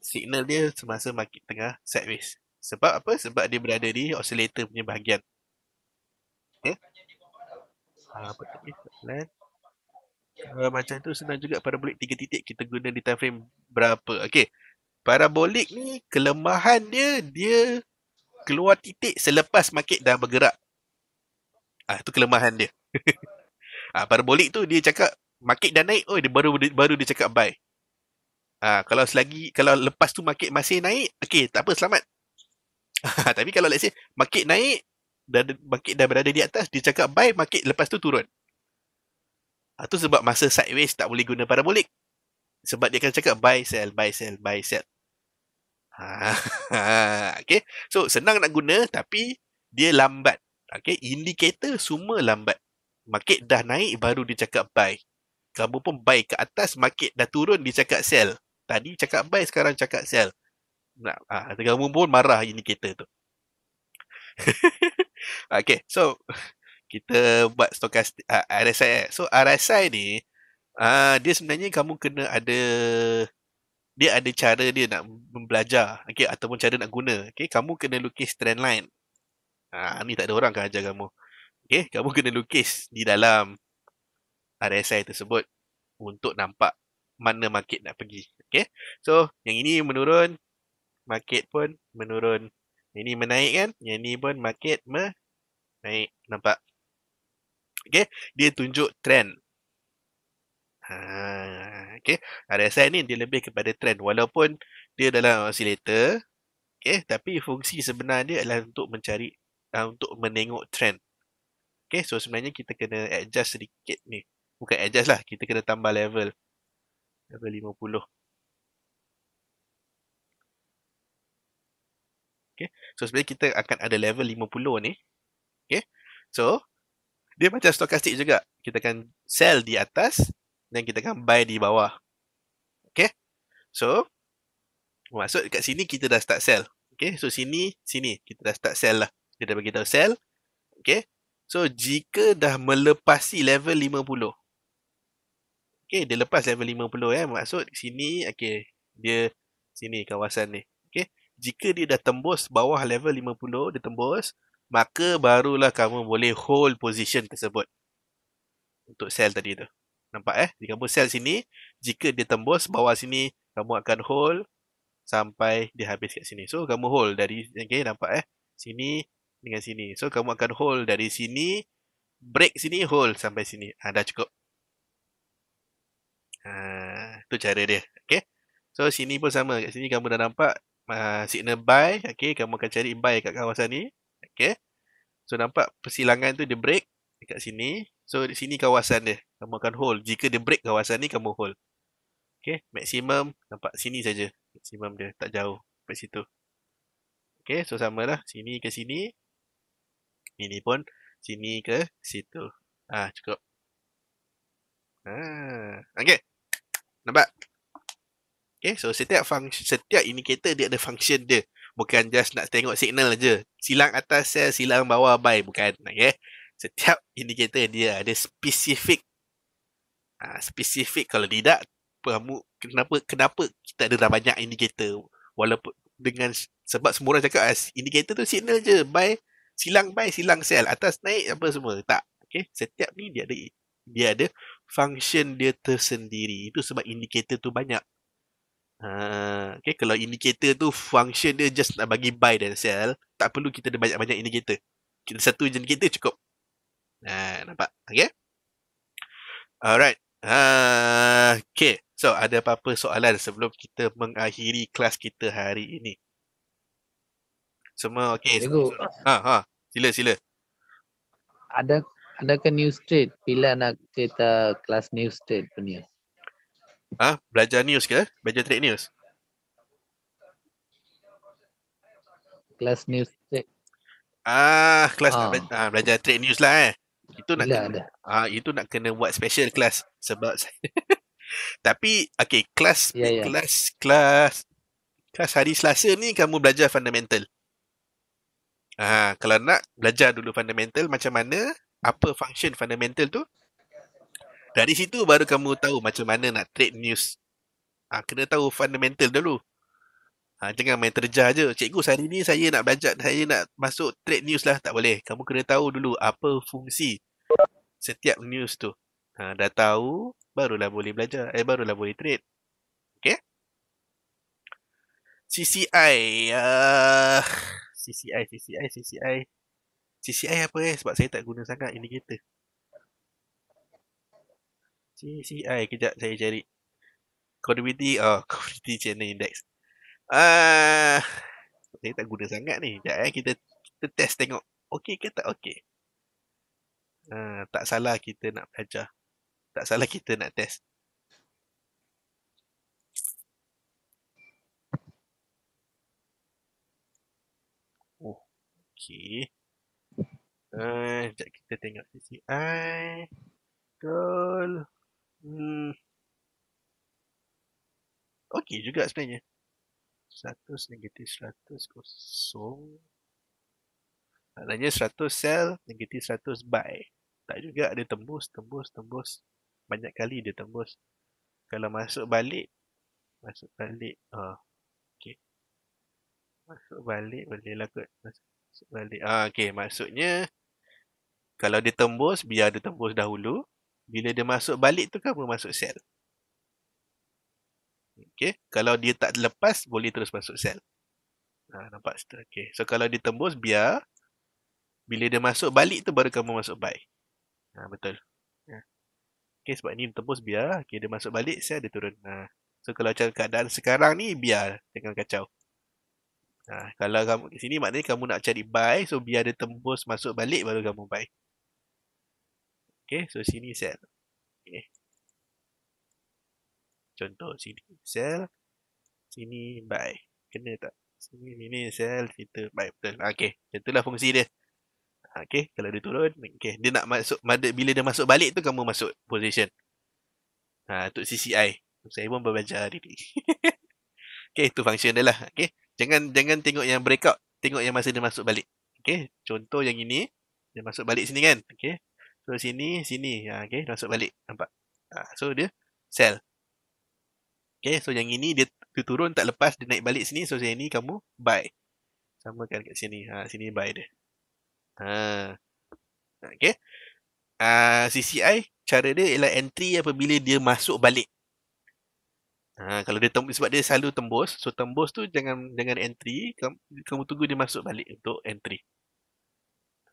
signal dia semasa market tengah sideways. Sebab apa? Sebab dia berada di oscillator punya bahagian. Okay. Ha, ah, apa tu? Kalau ah, macam tu senang juga parabolik tiga titik kita guna di time frame berapa. Okey. Parabolik ni kelemahan dia dia keluar titik selepas market dah bergerak. Ah ha, tu kelemahan dia. Ah ha, parabolik tu dia cakap market dah naik, oh dia baru dia, baru dia cakap buy. Ah ha, kalau selagi kalau lepas tu market masih naik, okey tak apa selamat. Tapi kalau let's say market naik dan market dah berada di atas dia cakap buy market lepas tu turun. Ah ha, tu sebab masa sideways tak boleh guna parabolik. Sebab dia akan cakap buy sell buy sell buy sell. Ha, okay. So, senang nak guna tapi dia lambat. Okay. indikator semua lambat market dah naik baru dia cakap buy. Kamu pun buy ke atas, market dah turun dia cakap sell. Tadi cakap buy, sekarang cakap sell. Nak, ah, kamu pun marah ini kita tu. okay, so kita buat stokastik uh, ah, RSI. Eh. So RSI ni, uh, dia sebenarnya kamu kena ada dia ada cara dia nak belajar okay, ataupun cara nak guna. Okay, kamu kena lukis trend line. Ah, ha, ni tak ada orang akan ajar kamu. Okay, eh, kamu kena lukis di dalam RSI tersebut untuk nampak mana market nak pergi. Okay, so yang ini menurun, market pun menurun. Yang ini menaik kan, yang ini pun market menaik. Nampak? Okay, dia tunjuk trend. Ha, okay, RSI ni dia lebih kepada trend walaupun dia dalam oscillator. Okay, tapi fungsi sebenarnya adalah untuk mencari, ah, untuk menengok trend. Okay, so sebenarnya kita kena adjust sedikit ni. Bukan adjust lah, kita kena tambah level. Level 50. Okay, so sebenarnya kita akan ada level 50 ni. Okay, so dia macam stokastik juga. Kita akan sell di atas dan kita akan buy di bawah. Okay, so masuk dekat sini kita dah start sell. Okay, so sini, sini kita dah start sell lah. Kita dah beritahu sell. Okay, So jika dah melepasi level 50. Okey, dia lepas level 50 eh. Maksud sini okey, dia sini kawasan ni. Okey. Jika dia dah tembus bawah level 50, dia tembus, maka barulah kamu boleh hold position tersebut. Untuk sell tadi tu. Nampak eh? Jika kamu sell sini, jika dia tembus bawah sini, kamu akan hold sampai dia habis kat sini. So, kamu hold dari, okay, nampak eh? Sini, dengan sini. So kamu akan hold dari sini, break sini, hold sampai sini. Ha, dah cukup. Ha, tu cara dia. Okay. So sini pun sama. Kat sini kamu dah nampak uh, signal buy. Okay. Kamu akan cari buy kat kawasan ni. Okay. So nampak persilangan tu dia break dekat sini. So di sini kawasan dia. Kamu akan hold. Jika dia break kawasan ni, kamu hold. Okay. Maximum nampak sini saja. Maximum dia tak jauh. Dekat situ. Okay, so samalah. Sini ke sini. Ini pun sini ke situ. Ah cukup. Ah, okey. Nampak? Okay, so setiap function, setiap indicator dia ada function dia. Bukan just nak tengok signal je. Silang atas sel, silang bawah buy. Bukan. Okay. Setiap indicator dia ada specific. Ah, specific kalau tidak, kamu kenapa kenapa kita ada dah banyak indicator walaupun dengan sebab semua orang cakap indicator tu signal je buy silang buy silang sell atas naik apa semua tak okay setiap ni dia ada dia ada function dia tersendiri itu sebab indikator tu banyak ha okey kalau indikator tu function dia just nak bagi buy dan sell tak perlu kita ada banyak-banyak indikator kita satu je indikator cukup ha nampak okay alright ha okey so ada apa-apa soalan sebelum kita mengakhiri kelas kita hari ini semua okey. Ha ha. Sila sila. Ada ada ke new state bila nak kita kelas new state punya? Ha? Belajar news ke? Belajar trade news? Kelas new state. Ah, kelas ha. Ah. belajar, ah, belajar trade news lah eh. Itu nak ada. Ah, itu nak kena buat special kelas sebab saya Tapi okey kelas yeah, yeah. kelas kelas kelas hari Selasa ni kamu belajar fundamental. Ha, kalau nak belajar dulu fundamental macam mana, apa function fundamental tu? Dari situ baru kamu tahu macam mana nak trade news. Ha, kena tahu fundamental dulu. Ha, jangan main terjah je. Cikgu, hari ni saya nak belajar, saya nak masuk trade news lah. Tak boleh. Kamu kena tahu dulu apa fungsi setiap news tu. Ha, dah tahu, barulah boleh belajar. Eh, barulah boleh trade. Okay? CCI. Uh, CCI, CCI, CCI. CCI apa eh? Sebab saya tak guna sangat indicator. CCI, kejap saya cari. Community, oh, Community Channel Index. Ah, uh, saya tak guna sangat ni. Sekejap eh, kita, kita test tengok. Okey ke tak okey? Uh, tak salah kita nak belajar. Tak salah kita nak test. Okay, Uh, eh, sekejap kita tengok CCI. Goal. Eh, hmm. Okay juga sebenarnya. 100 negatif 100 kosong. Maknanya 100 sell, negatif 100 buy. Tak juga dia tembus, tembus, tembus. Banyak kali dia tembus. Kalau masuk balik, masuk balik. Uh, oh, okay. Masuk balik boleh lah kot. Masuk balik. Ah, okay, maksudnya kalau dia tembus, biar dia tembus dahulu. Bila dia masuk balik tu kamu masuk sel. Okay, kalau dia tak lepas, boleh terus masuk sel. Ah, nampak situ. Okay, so kalau dia tembus, biar. Bila dia masuk balik tu baru kamu masuk buy. Ah, betul. Ya. Okay, sebab ni tembus biar. Okay, dia masuk balik, sel dia turun. Ah. So kalau macam keadaan sekarang ni, biar. Jangan kacau. Ha, kalau kamu di sini maknanya kamu nak cari buy so biar dia tembus masuk balik baru kamu buy. Okey, so sini sell. Okey. Contoh sini sell, sini buy. Kena tak? Sini sini sell, kita buy betul. Ha, okey, itulah fungsi dia. Ha, okey, kalau dia turun, okey, dia nak masuk bila dia masuk balik tu kamu masuk position. Ha, untuk CCI. Saya pun belajar hari ni. okey, itu function dia lah. Okey. Jangan jangan tengok yang breakout. Tengok yang masa dia masuk balik. Okay. Contoh yang ini. Dia masuk balik sini kan. Okay. So sini, sini. Ha, okay. Dia masuk balik. Nampak? Ha, so dia sell. Okay. So yang ini dia, dia turun tak lepas. Dia naik balik sini. So yang ini kamu buy. Sama kan kat sini. Ha, sini buy dia. Ha. ha okay. Uh, ah, CCI cara dia ialah entry apabila dia masuk balik Ha, kalau dia tembus, sebab dia selalu tembus. So, tembus tu jangan jangan entry. Kamu, kamu tunggu dia masuk balik untuk entry.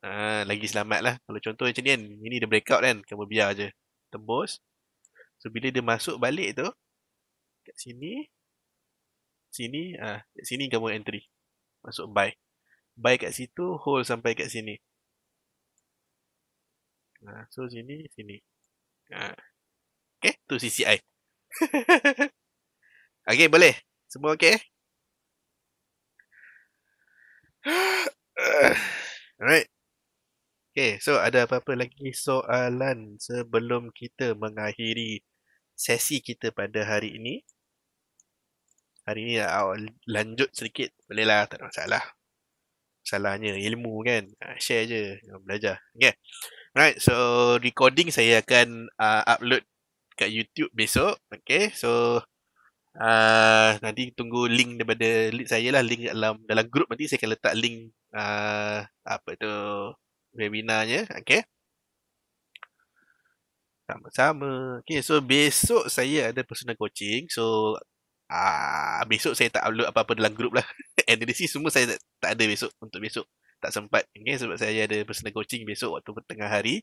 Ha, lagi selamat lah. Kalau contoh macam ni kan. Ini dia breakout kan. Kamu biar je. Tembus. So, bila dia masuk balik tu. Kat sini. Sini. ah ha, kat sini kamu entry. Masuk buy. Buy kat situ. Hold sampai kat sini. Ha, so, sini. Sini. Ha. Okay. Tu CCI. Okay, boleh? Semua okey? Alright. Okay, so ada apa-apa lagi soalan sebelum kita mengakhiri sesi kita pada hari ini? Hari ini awal lanjut sedikit. Bolehlah, tak ada masalah. Masalahnya ilmu kan. Ah, share je, belajar. Okay. Alright, so recording saya akan uh, upload kat YouTube besok. Okay, so... Uh, nanti tunggu link daripada link saya lah link dalam dalam grup nanti saya akan letak link uh, apa tu webinarnya okey sama-sama okey so besok saya ada personal coaching so uh, besok saya tak upload apa-apa dalam grup lah analisis semua saya tak, tak ada besok untuk besok tak sempat okey sebab saya ada personal coaching besok waktu tengah hari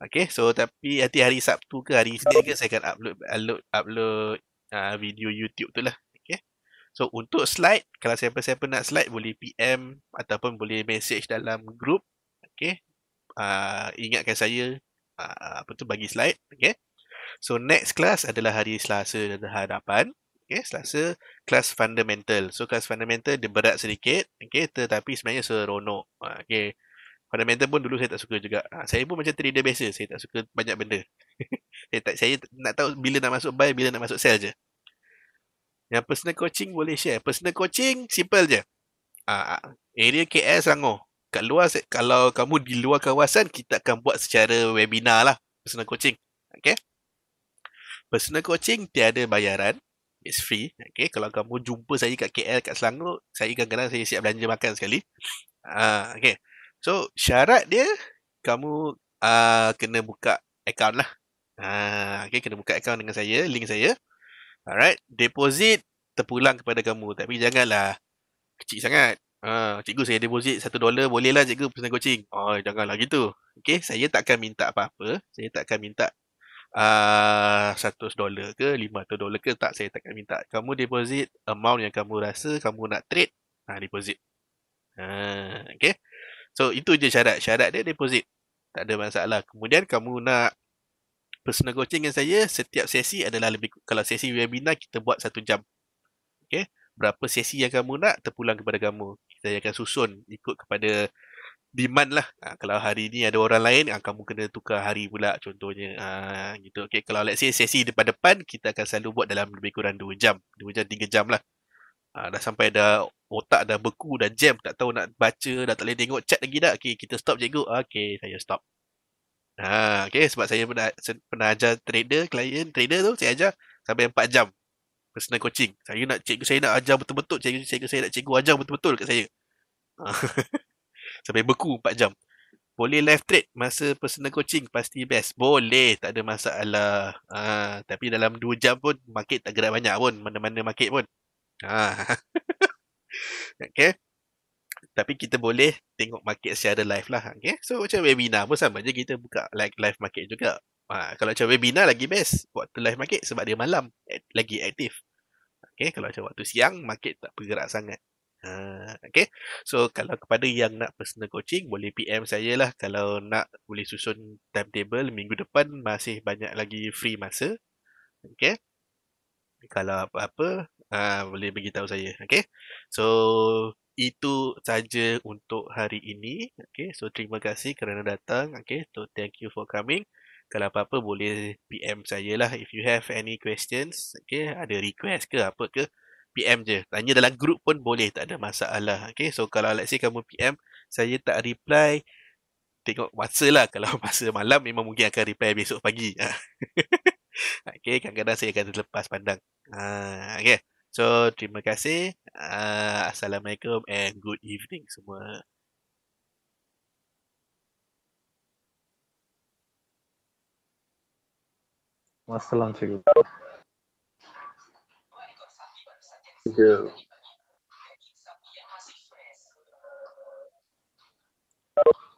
okey so tapi nanti hari Sabtu ke hari Isnin ke saya akan upload upload upload uh, video YouTube tu lah. Okay. So untuk slide, kalau siapa-siapa nak slide boleh PM ataupun boleh message dalam group. Okay. Uh, ingatkan saya uh, apa tu bagi slide. Okay. So next class adalah hari Selasa dan hadapan. Okay, Selasa class fundamental. So class fundamental dia berat sedikit. Okay, tetapi sebenarnya seronok. Okay, fundamental pun dulu saya tak suka juga. Ha, saya pun macam trader biasa, saya tak suka banyak benda. saya tak saya nak tahu bila nak masuk buy, bila nak masuk sell je. Yang personal coaching boleh share. Personal coaching simple je. Ha, area KS Selangor. Kat luar kalau kamu di luar kawasan kita akan buat secara webinar lah personal coaching. Okay. Personal coaching tiada bayaran. It's free. Okay. Kalau kamu jumpa saya kat KL, kat Selangor, saya kadang-kadang saya siap belanja makan sekali. uh, okay. So syarat dia kamu uh, kena buka account lah. Ha, okay, kena buka account dengan saya, link saya. Alright, deposit terpulang kepada kamu. Tapi janganlah kecil sangat. Ha, cikgu saya deposit satu dolar, bolehlah cikgu pesan kucing. Oh, janganlah gitu. Okay, saya takkan minta apa-apa. Saya takkan minta uh, 100 dolar ke 500 dolar ke tak saya takkan minta kamu deposit amount yang kamu rasa kamu nak trade ha, deposit ha, okay So itu je syarat. Syarat dia deposit. Tak ada masalah. Kemudian kamu nak personal coaching dengan saya, setiap sesi adalah lebih kalau sesi webinar kita buat satu jam. Okay. Berapa sesi yang kamu nak terpulang kepada kamu. Kita akan susun ikut kepada demand lah. Ha, kalau hari ni ada orang lain, ha, kamu kena tukar hari pula contohnya. Ha, gitu. Okay. Kalau let's say sesi depan-depan, kita akan selalu buat dalam lebih kurang 2 jam. dua jam, tiga jam lah. Ha, dah sampai dah otak dah beku, dah jam, tak tahu nak baca, dah tak boleh tengok chat lagi dah. Okay, kita stop cikgu. Okay, saya stop. Ha, okay, sebab saya pernah, pernah ajar trader, klien trader tu, saya ajar sampai 4 jam. Personal coaching. Saya nak cikgu, saya nak ajar betul-betul. Cikgu, cikgu saya nak cikgu ajar betul-betul kat saya. Ha, sampai beku 4 jam. Boleh live trade masa personal coaching? Pasti best. Boleh, tak ada masalah. Ah, tapi dalam 2 jam pun, market tak gerak banyak pun. Mana-mana market pun. Ha. okay. Tapi kita boleh tengok market secara live lah. Okay. So macam webinar pun sama je kita buka like live market juga. Ha. Kalau macam webinar lagi best. Waktu live market sebab dia malam. Ad, lagi aktif. Okay. Kalau macam waktu siang market tak bergerak sangat. Ha. Okay. So kalau kepada yang nak personal coaching boleh PM saya lah. Kalau nak boleh susun timetable minggu depan masih banyak lagi free masa. Okay kalau apa-apa uh, boleh tahu saya okay. so itu saja untuk hari ini okay. so terima kasih kerana datang okay. so thank you for coming kalau apa-apa boleh PM saya lah if you have any questions okay, ada request ke apa ke PM je tanya dalam grup pun boleh tak ada masalah okay. so kalau let's say kamu PM saya tak reply tengok masa lah kalau masa malam memang mungkin akan reply besok pagi ah. Okay, kadang-kadang saya akan terlepas pandang. Uh, okay, so terima kasih. Uh, Assalamualaikum and good evening semua. Wassalam, cikgu. Thank